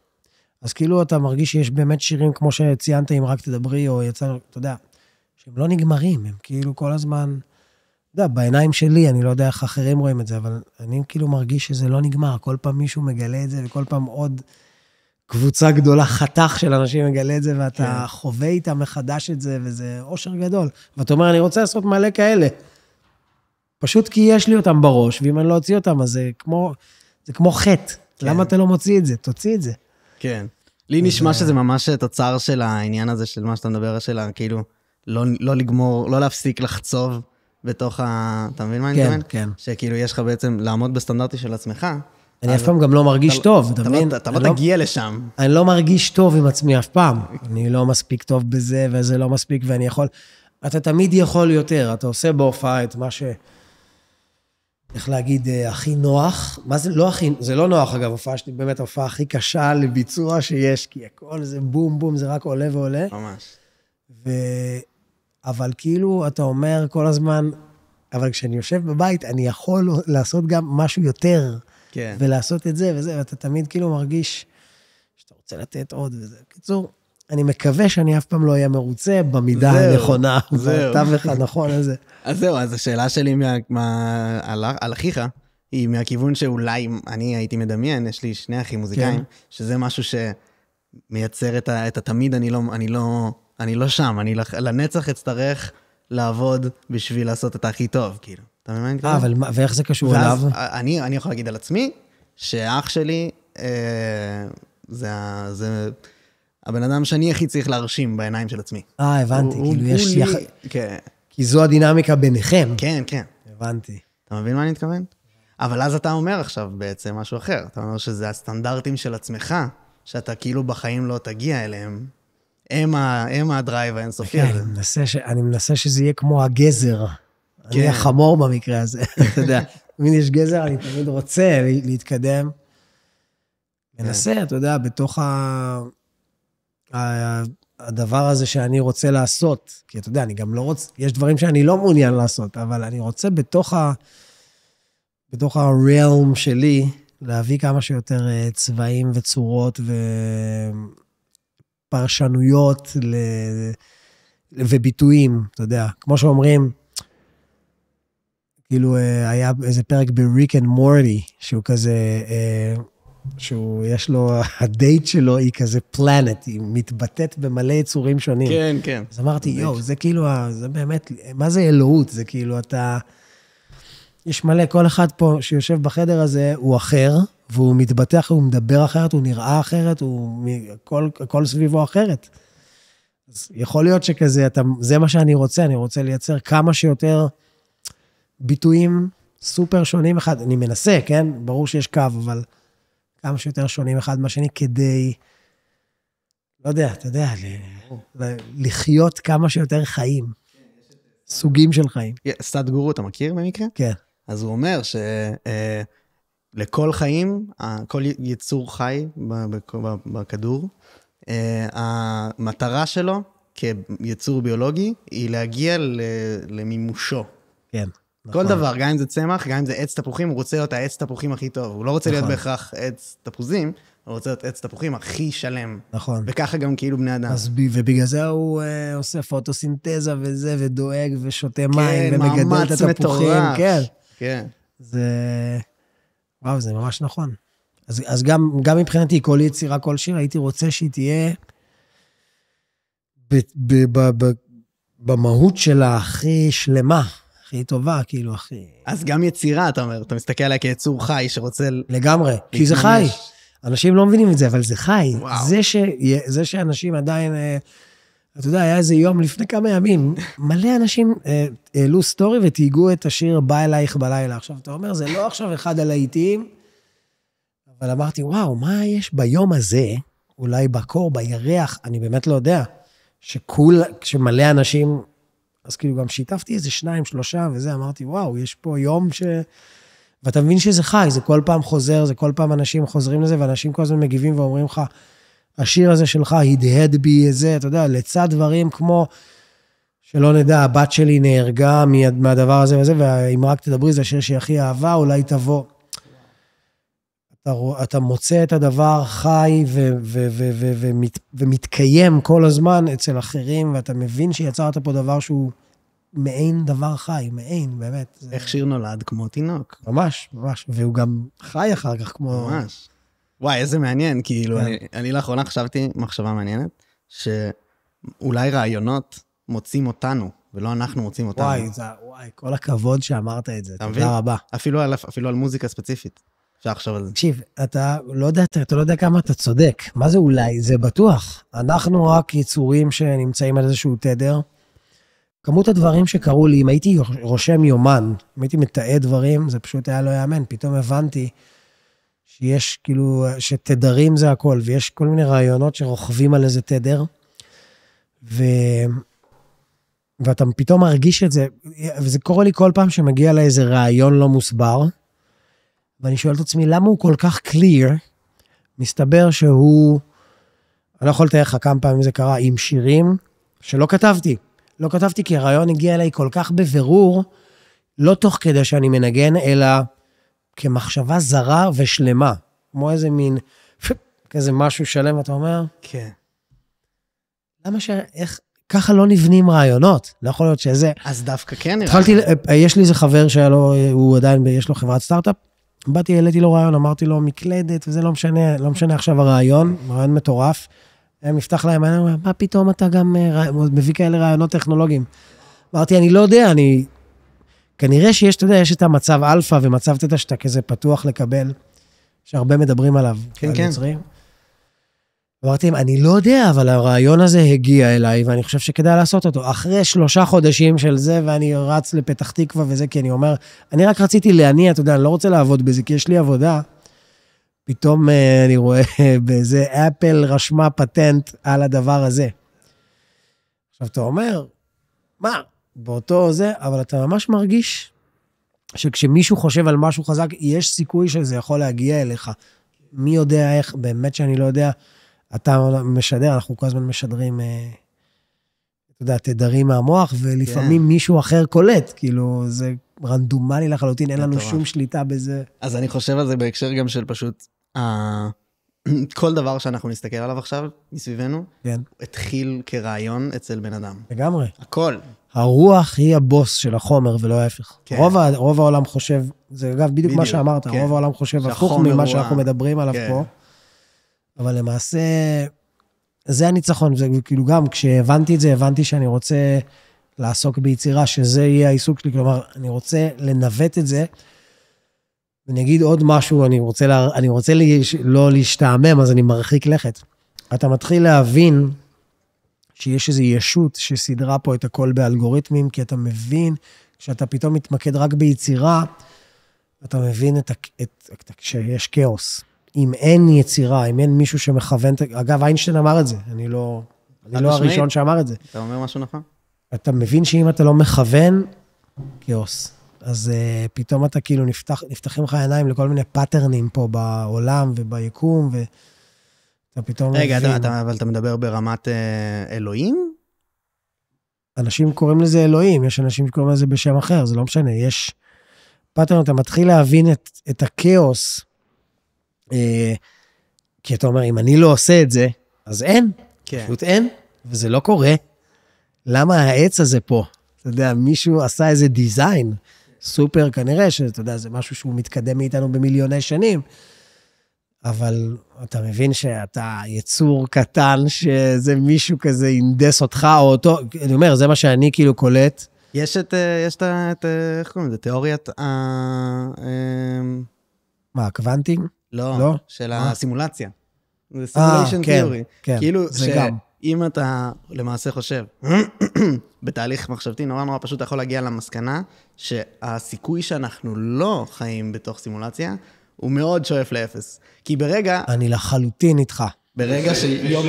אז כאילו אתה מרגיש שיש באמת שירים, כמו שציינת, אם רק תדברי, או יצא, אתה יודע, שהם לא נגמרים, הם כאילו כל הזמן... אתה יודע, בעיניים שלי, אני לא יודע איך אחרים רואים את זה, אבל אני כאילו מרגיש שזה לא נגמר. כל פעם מישהו מגלה את זה, וכל פעם עוד קבוצה גדולה, חתך של אנשים מגלה את זה, ואתה כן. חווה איתם מחדש את זה, וזה אושר גדול. ואתה אומר, אני רוצה לעשות מלא כאלה. פשוט כי יש לי אותם בראש, ואם אני לא אוציא אותם, אז זה כמו, זה כמו חטא. כן. למה אתה לא מוציא את זה? תוציא את זה. כן. לי נשמע אה, שזה ממש תוצר של העניין הזה, של מה שאתה מדבר, של כאילו, לא, לא לגמור, לא להפסיק לחצוב בתוך ה... אתה מבין מה אני כן, מתכוון? כן, כן. שכאילו, יש לך בעצם לעמוד בסטנדרטי של עצמך. אני אף פעם גם לא מרגיש לא- טוב, אתה לא- מבין? אתה לא, לא תגיע לשם. אני לא מרגיש טוב עם עצמי אף פעם. אני לא מספיק טוב בזה, וזה לא מספיק, ואני יכול... אתה תמיד יכול יותר, אתה עושה בהופעה את מה ש... איך להגיד, אה, הכי נוח. מה זה לא הכי, זה לא נוח אגב, הופעה שלי באמת ההופעה הכי קשה לביצוע שיש, כי הכל זה בום בום, זה רק עולה ועולה. ממש. ו... אבל כאילו, אתה אומר כל הזמן, אבל כשאני יושב בבית, אני יכול לעשות גם משהו יותר. כן. ולעשות את זה וזה, ואתה תמיד כאילו מרגיש שאתה רוצה לתת עוד וזה. בקיצור, אני מקווה שאני אף פעם לא אהיה מרוצה במידה זהו, הנכונה, זהו. בתווך הנכון הזה. אז זהו, אז השאלה שלי מה, מה, על, על אחיך, היא מהכיוון שאולי אני הייתי מדמיין, יש לי שני אחים מוזיקאים, כן. שזה משהו שמייצר את, ה, את התמיד, אני לא, אני, לא, אני לא שם, אני לנצח אצטרך לעבוד בשביל לעשות את הכי טוב, כאילו. אתה מבין מה אני אה, מתכוון? אה, אבל ואיך זה קשור אליו? אני, אני יכול להגיד על עצמי, שאח שלי, אה, זה, זה הבן אדם שאני הכי צריך להרשים בעיניים של עצמי. אה, הבנתי, הוא, כאילו הוא, יש... הוא יח... כן. כי זו הדינמיקה ביניכם. כן, כן. הבנתי. אתה מבין מה אני מתכוון? אבל אז אתה אומר עכשיו בעצם משהו אחר. אתה אומר שזה הסטנדרטים של עצמך, שאתה כאילו בחיים לא תגיע אליהם. הם, ה, הם הדרייב האינסופי כן, הזה. כן, מנסה ש, אני מנסה שזה יהיה כמו הגזר. כן. אני החמור במקרה הזה, אתה יודע. תמיד יש גזר, אני תמיד רוצה להתקדם. כן. מנסה, אתה יודע, בתוך ה... הדבר הזה שאני רוצה לעשות, כי אתה יודע, אני גם לא רוצה, יש דברים שאני לא מעוניין לעשות, אבל אני רוצה בתוך ה... בתוך הריאלם שלי, להביא כמה שיותר אה, צבעים וצורות ופרשנויות ל... וביטויים, אתה יודע. כמו שאומרים, כאילו אה, היה איזה פרק בריק אנד and שהוא כזה, אה, שהוא, יש לו, הדייט שלו היא כזה פלנט, היא מתבטאת במלא יצורים שונים. כן, כן. אז אמרתי, יואו, זה כאילו, זה באמת, מה זה אלוהות? זה כאילו, אתה... יש מלא, כל אחד פה שיושב בחדר הזה הוא אחר, והוא מתבטא אחרת, הוא מדבר אחרת, הוא נראה אחרת, הוא... הכל, הכל סביבו אחרת. אז יכול להיות שכזה, אתה, זה מה שאני רוצה, אני רוצה לייצר כמה שיותר ביטויים סופר שונים אחד. אני מנסה, כן? ברור שיש קו, אבל... כמה שיותר שונים אחד מהשני כדי, לא יודע, אתה יודע, ל, ל, לחיות כמה שיותר חיים, סוגים של חיים. סטאט גורו, אתה מכיר במקרה? כן. אז הוא אומר ש... אה, לכל חיים, כל יצור חי בכדור, אה, המטרה שלו כיצור ביולוגי היא להגיע למימושו. כן. נכון. כל דבר, גם אם זה צמח, גם אם זה עץ תפוחים, הוא רוצה להיות העץ תפוחים הכי טוב. הוא לא רוצה נכון. להיות בהכרח עץ תפוזים, הוא רוצה להיות עץ תפוחים הכי שלם. נכון. וככה גם כאילו בני אדם. אז ובגלל זה הוא אה, עושה פוטוסינתזה וזה, ודואג ושותה כן, מים, ומגדל את התפוחים. מטורף. כן, כן. זה... וואו, זה ממש נכון. אז, אז גם, גם מבחינתי, כל יצירה, כל שיר, הייתי רוצה שהיא תהיה ב, ב, ב, ב, במהות שלה הכי שלמה. הכי טובה, כאילו, הכי... אז גם יצירה, אתה אומר, אתה מסתכל עליה כיצור חי שרוצה... לגמרי, כי זה חי. אנשים לא מבינים את זה, אבל זה חי. זה, ש... זה שאנשים עדיין... אה, אתה יודע, היה איזה יום לפני כמה ימים, מלא אנשים אה, העלו סטורי ותהיגו את השיר "בא אלייך בלילה". עכשיו, אתה אומר, זה לא עכשיו אחד הלהיטים, אבל אמרתי, וואו, מה יש ביום הזה, אולי בקור, בירח, אני באמת לא יודע, שכול, שמלא אנשים אז כאילו גם שיתפתי איזה שניים, שלושה וזה, אמרתי, וואו, יש פה יום ש... ואתה מבין שזה חי, זה כל פעם חוזר, זה כל פעם אנשים חוזרים לזה, ואנשים כל הזמן מגיבים ואומרים לך, השיר הזה שלך הדהד בי איזה, אתה יודע, לצד דברים כמו, שלא נדע, הבת שלי נהרגה מהדבר הזה וזה, ואם רק תדברי, זה השיר שהיא הכי אהבה, אולי תבוא. אתה, אתה מוצא את הדבר חי ו, ו, ו, ו, ו, ו, ומת, ומתקיים כל הזמן אצל אחרים, ואתה מבין שיצרת פה דבר שהוא מעין דבר חי, מעין, באמת. איך שיר נולד כמו תינוק. ממש, ממש, והוא גם חי אחר כך כמו... ממש. וואי, איזה מעניין, כאילו, כן. אני, אני לאחרונה חשבתי מחשבה מעניינת, שאולי רעיונות מוצאים אותנו, ולא אנחנו מוצאים אותנו. וואי, זה, וואי, כל הכבוד שאמרת את זה, תודה רבה. אפילו על, אפילו על מוזיקה ספציפית. אפשר לחשוב על זה. תקשיב, אתה לא יודע, אתה לא יודע כמה אתה צודק. מה זה אולי? זה בטוח. אנחנו רק יצורים שנמצאים על איזשהו תדר. כמות הדברים שקרו לי, אם הייתי רושם יומן, אם הייתי מתעד דברים, זה פשוט היה לא יאמן. פתאום הבנתי שיש כאילו, שתדרים זה הכל, ויש כל מיני רעיונות שרוכבים על איזה תדר, ו... ואתה פתאום מרגיש את זה, וזה קורה לי כל פעם שמגיע לאיזה רעיון לא מוסבר, ואני שואל את עצמי, למה הוא כל כך קליר? מסתבר שהוא, אני לא יכול לתאר לך כמה פעמים זה קרה, עם שירים שלא כתבתי. לא כתבתי כי הרעיון הגיע אליי כל כך בבירור, לא תוך כדי שאני מנגן, אלא כמחשבה זרה ושלמה. כמו איזה מין, כזה משהו שלם, אתה אומר? כן. למה ש... איך... ככה לא נבנים רעיונות, לא יכול להיות שזה... אז דווקא כן נראה. התחלתי, אה, יש לי איזה חבר שהיה לו, אה, הוא עדיין, יש לו חברת סטארט-אפ, באתי, העליתי לו רעיון, אמרתי לו, מקלדת, וזה לא משנה, לא משנה עכשיו הרעיון, רעיון מטורף. הם נפתח להם אני אומר, מה פתאום אתה גם אה, מביא כאלה רעיונות טכנולוגיים? אמרתי, אני לא יודע, אני... כנראה שיש, אתה יודע, יש את המצב אלפא ומצב תטא שאתה כזה פתוח לקבל, שהרבה מדברים עליו. כן, כן. יוצרים. אמרתי להם, אני לא יודע, אבל הרעיון הזה הגיע אליי, ואני חושב שכדאי לעשות אותו. אחרי שלושה חודשים של זה, ואני רץ לפתח תקווה וזה, כי אני אומר, אני רק רציתי להניע, אתה יודע, אני לא רוצה לעבוד בזה, כי יש לי עבודה. פתאום אה, אני רואה באיזה אפל רשמה פטנט על הדבר הזה. עכשיו, אתה אומר, מה, באותו זה, אבל אתה ממש מרגיש שכשמישהו חושב על משהו חזק, יש סיכוי שזה יכול להגיע אליך. מי יודע איך, באמת שאני לא יודע. אתה משדר, אנחנו כל הזמן משדרים, אה, אתה יודע, תדרים מהמוח, ולפעמים yeah. כן. מישהו אחר קולט, כאילו, זה רנדומלי לחלוטין, אין לנו שום שליטה בזה. אז אני חושב על זה בהקשר גם של פשוט, uh, כל דבר שאנחנו נסתכל עליו עכשיו, מסביבנו, כן. התחיל כרעיון אצל בן אדם. לגמרי. הכל. הרוח היא הבוס של החומר ולא ההפך. כן. רוב, רוב העולם חושב, זה אגב בדיוק, בדיוק מה שאמרת, כן. רוב העולם חושב הפוך ממה שאנחנו מדברים עליו כן. פה. אבל למעשה, זה הניצחון. זה כאילו גם כשהבנתי את זה, הבנתי שאני רוצה לעסוק ביצירה, שזה יהיה העיסוק שלי. כלומר, אני רוצה לנווט את זה. אני אגיד עוד משהו, אני רוצה, לה, אני רוצה לי, לא להשתעמם, אז אני מרחיק לכת. אתה מתחיל להבין שיש איזו ישות שסידרה פה את הכל באלגוריתמים, כי אתה מבין, כשאתה פתאום מתמקד רק ביצירה, אתה מבין את, את, את, את, שיש כאוס. אם אין יצירה, אם אין מישהו שמכוון... אגב, איינשטיין אמר את זה, אני לא, אני לא הראשון שאמר את זה. אתה אומר משהו נכון. אתה מבין שאם אתה לא מכוון, כאוס. אז uh, פתאום אתה כאילו נפתח, נפתחים לך העיניים לכל מיני פאטרנים פה בעולם וביקום, ואתה פתאום רגע, מבין. רגע, אתה, אתה, אבל אתה מדבר ברמת uh, אלוהים? אנשים קוראים לזה אלוהים, יש אנשים שקוראים לזה בשם אחר, זה לא משנה, יש... פאטרן, אתה מתחיל להבין את, את הכאוס אה, כי אתה אומר, אם אני לא עושה את זה, אז אין. כן. פשוט אין, וזה לא קורה. למה העץ הזה פה? אתה יודע, מישהו עשה איזה דיזיין סופר, כנראה שאתה יודע, זה משהו שהוא מתקדם מאיתנו במיליוני שנים. אבל אתה מבין שאתה יצור קטן, שזה מישהו כזה הנדס אותך או אותו, אני אומר, זה מה שאני כאילו קולט. יש את, אה, יש את, את אה, איך קוראים לזה, תיאוריית ה... מה, הקוונטים? לא, לא? של אה? הסימולציה. זה סימוליישן אה, תיאורי. כן, כן, כאילו זה ש... גם. אם אתה למעשה חושב, בתהליך מחשבתי נורא נורא פשוט אתה יכול להגיע למסקנה שהסיכוי שאנחנו לא חיים בתוך סימולציה, הוא מאוד שואף לאפס. כי ברגע... אני לחלוטין איתך. ברגע ש... יום...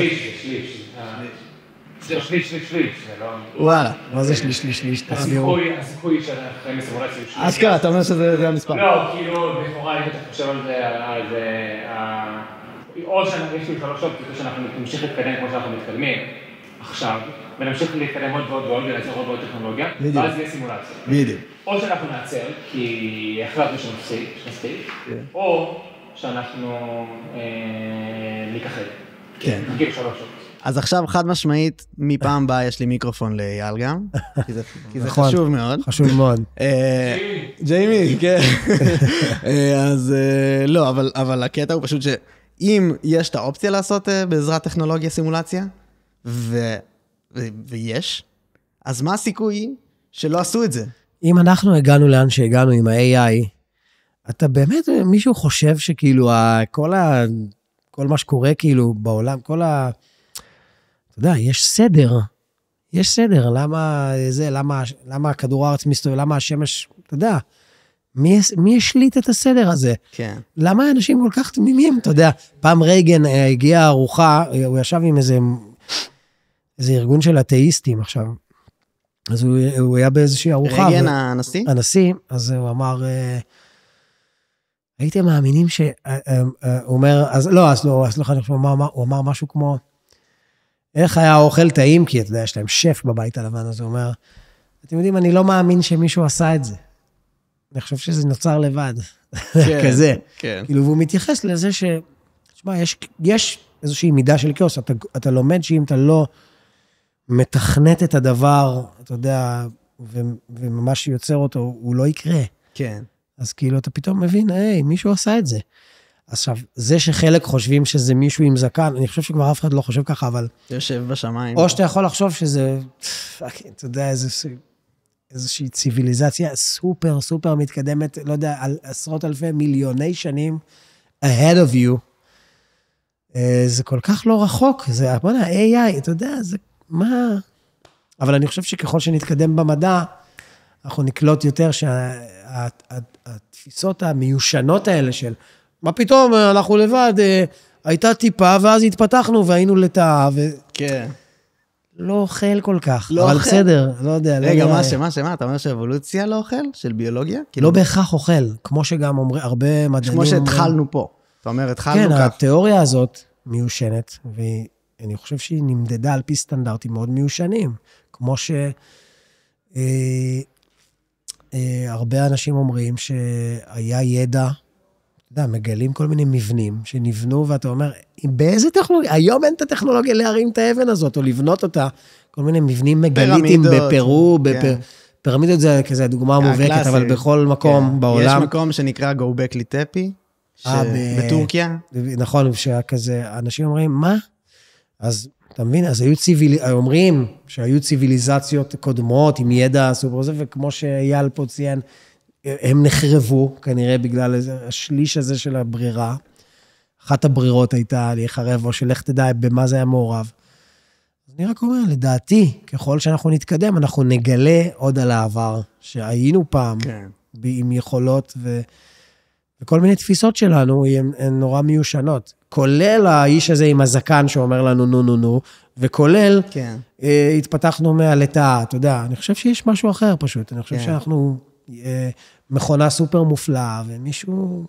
שליש, שליש, שליש, שליש, לא- וואלה, מה זה שליש, שליש, שליש, תסבירו. הסיכוי הסיכוי שאחרי בסימולציה הוא שליש. אז אשכרה, אתה אומר שזה המספר. לא, כאילו, לכאורה, אם אתה חושב על זה, אז... או שיש לי שלוש אופציות, שאנחנו נמשיך להתקדם כמו שאנחנו מתקדמים עכשיו, ונמשיך להתקדם עוד ועוד ועוד ולעצור עוד ועוד טכנולוגיה, ואז יהיה סימולציה. בדיוק. או שאנחנו נעצר, כי החלטנו שמספיק, כן. או שאנחנו אה, ניקח את זה. כן. נגיד שלוש שעות. אז עכשיו חד משמעית, מפעם הבאה יש לי מיקרופון לאייל גם, כי זה, נכון. חשוב מאוד. חשוב מאוד. אה, ג'יימי, כן. אה, אז אה, לא, אבל, הקטע הוא פשוט שאם יש את האופציה לעשות בעזרת טכנולוגיה סימולציה, ויש, אז מה הסיכוי שלא עשו את זה? אם אנחנו הגענו לאן שהגענו עם ה-AI, אתה באמת, מישהו חושב שכאילו כל מה שקורה כאילו בעולם, כל ה... אתה יודע, יש סדר. יש סדר, למה זה, למה, למה כדור הארץ מסתובב, למה השמש, אתה יודע, מי, השליט את הסדר הזה? כן. למה אנשים כל כך תמימים, אתה יודע? פעם רייגן אה, הגיעה ארוחה, הוא ישב עם איזה, איזה ארגון של אתאיסטים עכשיו. אז הוא, הוא היה באיזושהי ארוחה. רייגן ו... הנשיא? הנשיא, אז הוא אמר, אה, הייתם מאמינים ש... אה, הוא אומר, אז לא, אז לא, אז לא, הוא אמר, הוא אמר משהו כמו, איך היה האוכל טעים? כי אתה יודע, יש להם שף בבית הלבן, אז הוא אומר, אתם יודעים, אני לא מאמין שמישהו עשה את זה. אני חושב שזה נוצר לבד. כן, כזה. כן. כאילו, והוא מתייחס לזה ש... תשמע, יש, יש איזושהי מידה של כאוס. אתה, אתה לומד שאם אתה לא מתכנת את הדבר, אתה יודע, ו, וממש יוצר אותו, הוא לא יקרה. כן. אז כאילו, אתה פתאום מבין, היי, מישהו עשה את זה. עכשיו, זה שחלק חושבים שזה מישהו עם זקן, אני חושב שכבר אף אחד לא חושב ככה, אבל... יושב בשמיים. או שאתה יכול לחשוב שזה, אתה יודע, איזושהי ציוויליזציה סופר סופר מתקדמת, לא יודע, על עשרות אלפי מיליוני שנים ahead of you. אה, זה כל כך לא רחוק, זה, בוא'נה, AI, אתה יודע, זה, מה... אבל אני חושב שככל שנתקדם במדע, אנחנו נקלוט יותר שהתפיסות שה, המיושנות האלה של... מה פתאום, אה, אנחנו לבד, אה, הייתה טיפה, ואז התפתחנו והיינו לטאה, ו... כן. לא אוכל כל כך, לא אבל אוכל. בסדר, לא יודע. לא רגע, לא מה שמה שמה, אתה אומר שאבולוציה לא אוכל? של ביולוגיה? כאילו- לא כאילו... בהכרח אוכל, כמו שגם אומרים, הרבה מדענים... כמו שהתחלנו פה. אתה אומר, התחלנו כן, כך. כן, התיאוריה הזאת מיושנת, ואני חושב שהיא נמדדה על פי סטנדרטים מאוד מיושנים. כמו ש... אה, אה, הרבה אנשים אומרים שהיה ידע יודע, מגלים כל מיני מבנים שנבנו, ואתה אומר, באיזה טכנולוגיה? היום אין את הטכנולוגיה להרים את האבן הזאת, או לבנות אותה. כל מיני מבנים מגליטים בפרו, כן. בפר... פירמידות זה כזה הדוגמה אה, המובהקת, אבל בכל מקום כן. בעולם. יש מקום שנקרא Go Back Litepi, אה, ש... ב... בטורקיה. נכון, שהיה כזה, אנשים אומרים, מה? אז אתה מבין? אז היו ציוויל... אומרים שהיו ציוויליזציות קודמות עם ידע סופר וכמו שאייל פה ציין, הם נחרבו, כנראה בגלל איזה, השליש הזה של הברירה. אחת הברירות הייתה להיחרב, או שלך תדע במה זה היה מעורב. אני רק אומר, לדעתי, ככל שאנחנו נתקדם, אנחנו נגלה עוד על העבר, שהיינו פעם, כן. עם יכולות ו... וכל מיני תפיסות שלנו, הן, הן נורא מיושנות. כולל האיש הזה עם הזקן שאומר לנו נו נו נו, וכולל, כן. אה, התפתחנו מהלטאה, אתה יודע, אני חושב שיש משהו אחר פשוט, אני חושב כן. שאנחנו מכונה סופר מופלאה, ומישהו...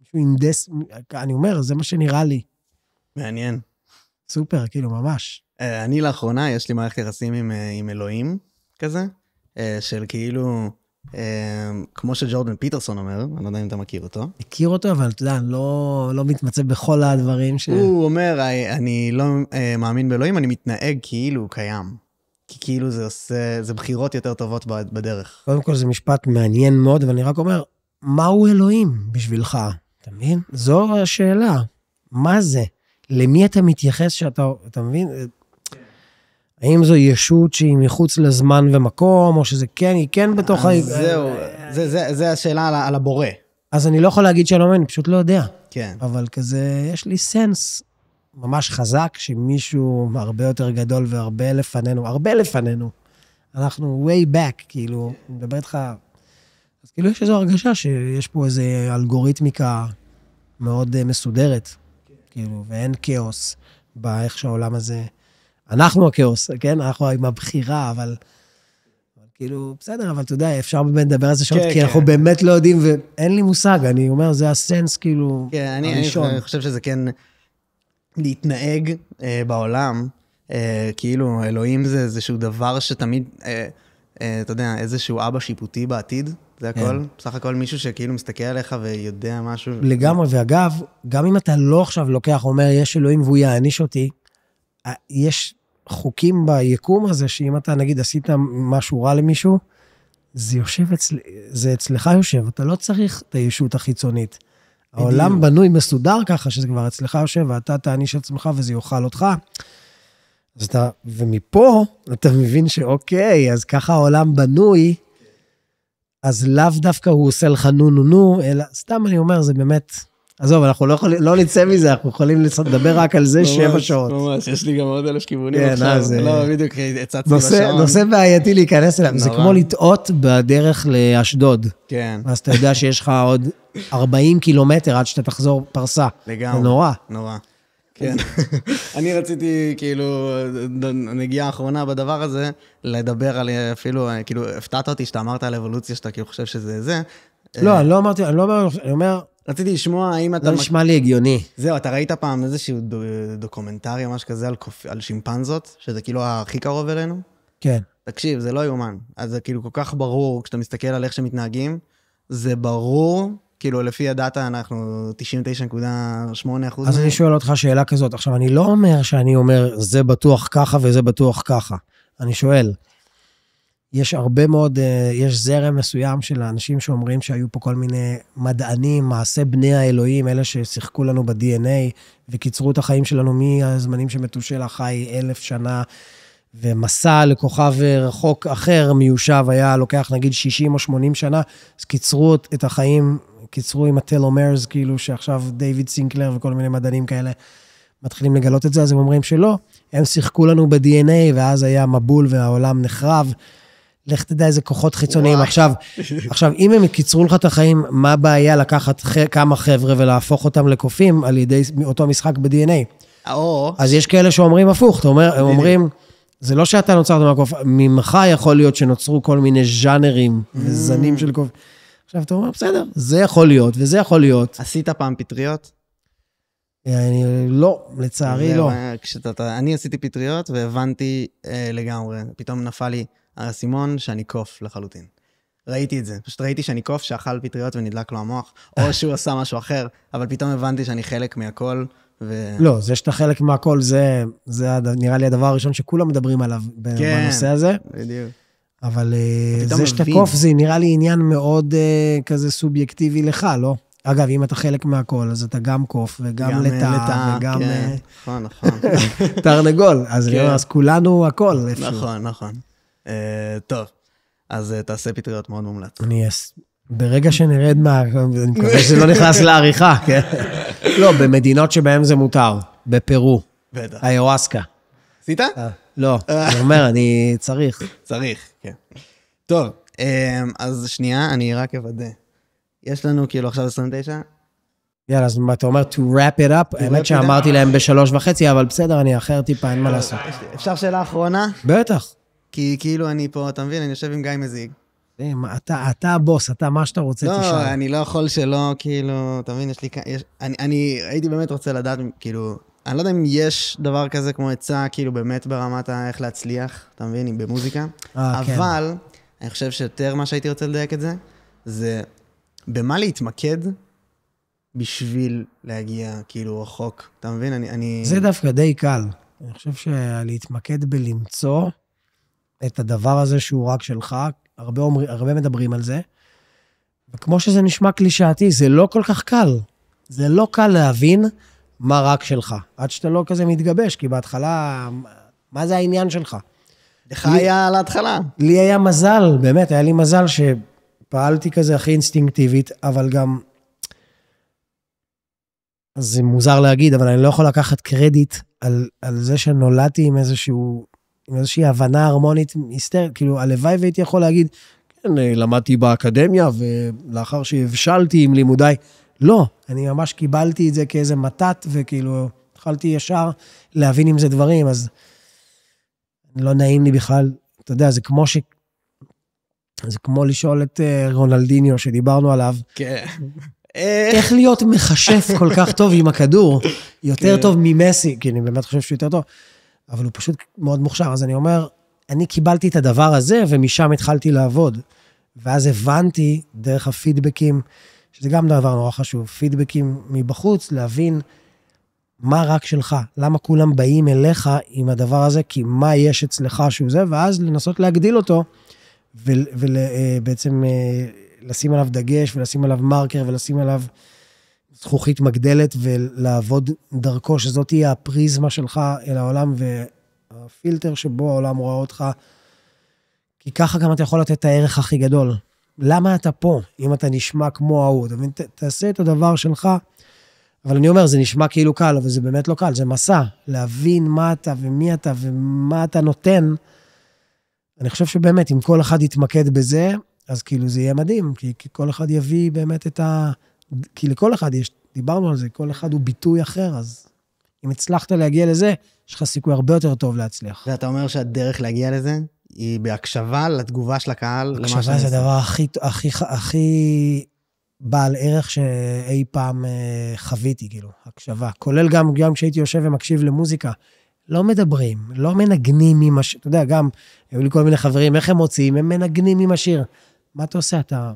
מישהו הנדס, אני אומר, זה מה שנראה לי. מעניין. סופר, כאילו, ממש. אה, אני לאחרונה, יש לי מערכת יחסים עם, אה, עם אלוהים כזה, אה, של כאילו, כמו שג'ורדן פיטרסון אומר, אני לא יודע אם אתה מכיר אותו. מכיר אותו, אבל אתה יודע, אני לא, לא מתמצא בכל הדברים ש... הוא אומר, אני לא מאמין באלוהים, אני מתנהג כאילו הוא קיים. כי כאילו זה עושה, זה בחירות יותר טובות בדרך. קודם כל זה משפט מעניין מאוד, ואני רק אומר, מהו אלוהים בשבילך? אתה מבין? זו השאלה. מה זה? למי אתה מתייחס שאתה, אתה מבין? האם זו ישות שהיא מחוץ לזמן ומקום, או שזה כן, היא כן בתוך ה... זהו, זה, זה, זה השאלה על, על הבורא. אז אני לא יכול להגיד שאני לא מבין, אני פשוט לא יודע. כן. אבל כזה, יש לי סנס ממש חזק שמישהו הרבה יותר גדול והרבה לפנינו, הרבה לפנינו. אנחנו way back, כאילו, אני מדבר איתך... אז כאילו יש איזו הרגשה שיש פה איזו אלגוריתמיקה מאוד אה, מסודרת, כאילו, ואין כאוס באיך שהעולם הזה... אנחנו הכאוס, כן? אנחנו עם הבחירה, אבל... כאילו, בסדר, אבל אתה יודע, אפשר באמת לדבר על זה שעות, כן, כי כן. אנחנו באמת לא יודעים, ואין לי מושג, אני אומר, זה הסנס, כאילו, כן, אני, הראשון. כן, אני חושב שזה כן להתנהג אה, בעולם, אה, כאילו אלוהים זה איזשהו דבר שתמיד, אה, אה, אתה יודע, איזשהו אבא שיפוטי בעתיד, זה כן. הכל? כן. בסך הכל מישהו שכאילו מסתכל עליך ויודע משהו. לגמרי, ואגב, גם אם אתה לא עכשיו לוקח, אומר, יש אלוהים והוא יעניש אותי, אה, יש חוקים ביקום הזה, שאם אתה, נגיד, עשית משהו רע למישהו, זה יושב אצל... זה אצלך יושב, אתה לא צריך את הישות החיצונית. העולם בנוי מסודר ככה, שזה כבר אצלך יושב, ואתה תעניש את עצמך וזה יאכל אותך. אז אתה, ומפה אתה מבין שאוקיי, אז ככה העולם בנוי, אז לאו דווקא הוא עושה לך נו נו נו, אלא סתם אני אומר, זה באמת, עזוב, אנחנו לא יכולים, לא נצא מזה, אנחנו יכולים לדבר רק על זה שבע שעות. ממש, יש לי גם עוד אלף כיוונים כן, עכשיו. אה, לא, בדיוק, הצצתי בשעון. נושא בעייתי להיכנס אליו, זה כמו לטעות בדרך לאשדוד. כן. אז אתה יודע שיש לך עוד 40 קילומטר עד שאתה תחזור פרסה. לגמרי. זה נורא. נורא. כן. אני רציתי, כאילו, נגיעה אחרונה בדבר הזה, לדבר על אפילו, כאילו, הפתעת אותי שאתה אמרת על אבולוציה, שאתה כאילו חושב שזה זה. לא, אה, אני לא אמרתי, אני לא אומר, אני אומר, רציתי לשמוע האם אתה... לא מק... נשמע לי הגיוני. זהו, אתה ראית פעם איזשהו דוקומנטרי ממש כזה על, קופ... על שימפנזות, שזה כאילו הכי קרוב אלינו? כן. תקשיב, זה לא יאומן. אז זה כאילו כל כך ברור, כשאתה מסתכל על איך שמתנהגים, זה ברור, כאילו לפי הדאטה אנחנו 99.8 אז מה... אני שואל אותך שאלה כזאת. עכשיו, אני לא אומר שאני אומר, זה בטוח ככה וזה בטוח ככה. אני שואל, יש הרבה מאוד, אה, יש זרם מסוים של האנשים שאומרים שהיו פה כל מיני מדענים, מעשה בני האלוהים, אלה ששיחקו לנו ב-DNA וקיצרו את החיים שלנו מהזמנים שמתושלח חי אלף שנה, ומסע לכוכב אה, רחוק אחר מיושב היה לוקח נגיד 60 או 80 שנה, אז קיצרו את החיים, קיצרו עם הטלומרס, כאילו שעכשיו דייוויד סינקלר וכל מיני מדענים כאלה מתחילים לגלות את זה, אז הם אומרים שלא, הם שיחקו לנו ב-DNA ואז היה מבול והעולם נחרב. לך תדע איזה כוחות חיצוניים. עכשיו, עכשיו, אם הם יקיצרו לך את החיים, מה הבעיה לקחת ח... כמה חבר'ה ולהפוך אותם לקופים על ידי אותו משחק ב-DNA? או... אז יש כאלה שאומרים הפוך, אתה אומר, הם אומרים, זה לא שאתה נוצרת מהקוף, ממך יכול להיות שנוצרו כל מיני ז'אנרים mm. וזנים של קוף. עכשיו אתה אומר, בסדר, זה יכול להיות וזה יכול להיות. עשית פעם פטריות? אה, אני לא, לצערי לא. כשאתה, אני עשיתי פטריות והבנתי אה, לגמרי, פתאום נפל לי האסימון שאני קוף לחלוטין. ראיתי את זה, פשוט ראיתי שאני קוף שאכל פטריות ונדלק לו המוח, או שהוא עשה משהו אחר, אבל פתאום הבנתי שאני חלק מהכל, ו... לא, זה שאתה חלק מהכל, זה, זה נראה לי הדבר הראשון שכולם מדברים עליו כן, בנושא הזה. כן, בדיוק. אבל אה, זה שאתה קוף, זה נראה לי עניין מאוד uh, כזה סובייקטיבי לך, לא? אגב, אם אתה חלק מהכל, אז אתה גם קוף וגם לטאה, וגם... כן, אה, נכון, נכון. תרנגול, כן. אז כולנו הכל נכון, איפשהו. נכון, נכון. אה, טוב, אז אה, תעשה פטריות מאוד מומלץ. אני ברגע שנרד מה... אני מקווה שזה לא נכנס לעריכה. כן? לא, במדינות שבהן זה מותר, בפרו. בטח. איואסקה. עשית? אה, לא, אני אומר, אני צריך. צריך, כן. טוב, אז שנייה, אני רק אוודא. יש לנו כאילו עכשיו 29? יאללה, אז אתה אומר to wrap it up? האמת שאמרתי להם בשלוש וחצי, אבל בסדר, אני אחר טיפה, אין מה לעשות. אפשר שאלה אחרונה? בטח. כי כאילו אני פה, אתה מבין, אני יושב עם גיא מזיג. אה, אתה, אתה הבוס, אתה מה שאתה רוצה, לא, תשאל. לא, אני לא יכול שלא, כאילו, אתה מבין, יש לי כאן, אני, אני הייתי באמת רוצה לדעת, כאילו, אני לא יודע אם יש דבר כזה כמו עצה, כאילו, באמת ברמת איך להצליח, אתה מבין, אם במוזיקה, אה, כן. אבל כן. אני חושב שיותר מה שהייתי רוצה לדייק את זה, זה במה להתמקד בשביל להגיע, כאילו, רחוק, אתה מבין? אני... אני... זה דווקא די קל. אני חושב שלהתמקד בלמצוא, את הדבר הזה שהוא רק שלך. הרבה, אומר, הרבה מדברים על זה. וכמו שזה נשמע קלישאתי, זה לא כל כך קל. זה לא קל להבין מה רק שלך, עד שאתה לא כזה מתגבש, כי בהתחלה, מה זה העניין שלך? לך היה להתחלה. לי היה מזל, באמת, היה לי מזל שפעלתי כזה הכי אינסטינקטיבית, אבל גם... אז זה מוזר להגיד, אבל אני לא יכול לקחת קרדיט על, על זה שנולדתי עם איזשהו עם איזושהי הבנה הרמונית היסטרית, כאילו, הלוואי והייתי יכול להגיד, כן, אה, למדתי באקדמיה, ולאחר שהבשלתי עם לימודיי, לא, אני ממש קיבלתי את זה כאיזה מתת, וכאילו, התחלתי ישר להבין עם זה דברים, אז לא נעים לי בכלל, אתה יודע, זה כמו ש... זה כמו לשאול את אה, רונלדיניו, שדיברנו עליו. כן. איך להיות מכשף כל כך טוב עם הכדור, יותר כן. טוב ממסי, כי אני באמת חושב שהוא יותר טוב. אבל הוא פשוט מאוד מוכשר. אז אני אומר, אני קיבלתי את הדבר הזה, ומשם התחלתי לעבוד. ואז הבנתי דרך הפידבקים, שזה גם דבר נורא חשוב, פידבקים מבחוץ, להבין מה רק שלך, למה כולם באים אליך עם הדבר הזה, כי מה יש אצלך שהוא זה, ואז לנסות להגדיל אותו, ובעצם אה, אה, לשים עליו דגש, ולשים עליו מרקר, ולשים עליו... זכוכית מגדלת ולעבוד דרכו, שזאת תהיה הפריזמה שלך אל העולם והפילטר שבו העולם רואה אותך. כי ככה גם אתה יכול לתת את הערך הכי גדול. למה אתה פה, אם אתה נשמע כמו ההוא? אתה מבין? תעשה את הדבר שלך. אבל אני אומר, זה נשמע כאילו קל, אבל זה באמת לא קל, זה מסע. להבין מה אתה ומי אתה ומה אתה נותן. אני חושב שבאמת, אם כל אחד יתמקד בזה, אז כאילו זה יהיה מדהים, כי, כי כל אחד יביא באמת את ה... כי לכל אחד יש, דיברנו על זה, כל אחד הוא ביטוי אחר, אז אם הצלחת להגיע לזה, יש לך סיכוי הרבה יותר טוב להצליח. ואתה אומר שהדרך להגיע לזה היא בהקשבה לתגובה של הקהל, הקשבה זה הדבר הכי, הכי, הכי בעל ערך שאי פעם אה, חוויתי, כאילו, הקשבה. כולל גם, גם כשהייתי יושב ומקשיב למוזיקה. לא מדברים, לא מנגנים עם השיר. אתה יודע, גם, היו לי כל מיני חברים, איך הם מוציאים? הם מנגנים עם השיר. מה אתה עושה? אתה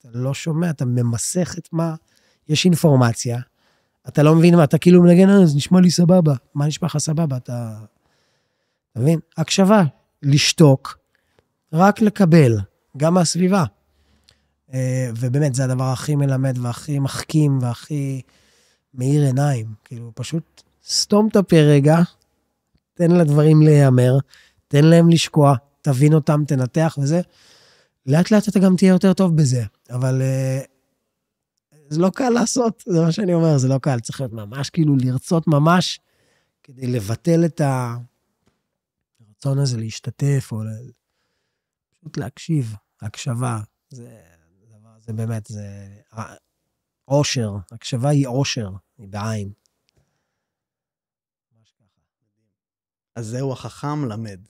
אתה לא שומע, אתה ממסך את מה, יש אינפורמציה, אתה לא מבין מה, אתה כאילו מנגן, אה, זה נשמע לי סבבה. מה נשמע לך סבבה? אתה... אתה מבין? הקשבה, לשתוק, רק לקבל, גם מהסביבה. אה, ובאמת, זה הדבר הכי מלמד והכי מחכים והכי מאיר עיניים. כאילו, פשוט סתום את הפה רגע, תן לדברים להיאמר, תן להם לשקוע, תבין אותם, תנתח וזה. לאט לאט אתה גם תהיה יותר טוב בזה. אבל אה, זה לא קל לעשות, זה מה שאני אומר, זה לא קל. צריך להיות ממש, כאילו, לרצות ממש כדי לבטל את הרצון הזה להשתתף, או פשוט להקשיב, הקשבה. זה, זה זה באמת, זה עושר. הקשבה היא עושר, היא בעין. אז זהו החכם למד.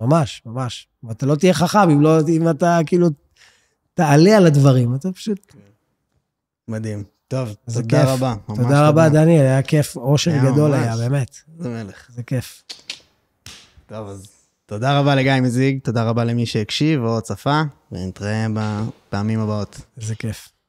ממש, ממש. ואתה לא תהיה חכם אם, לא, אם אתה כאילו תעלה על הדברים, אתה פשוט... כן. מדהים. טוב, תודה כיף. רבה. תודה רבה, תודה. דניאל, היה כיף, אושר היה גדול ממש. היה, באמת. זה מלך. זה כיף. טוב, אז תודה רבה לגיא מזיג, תודה רבה למי שהקשיב או צפה, ונתראה בפעמים הבאות. זה כיף.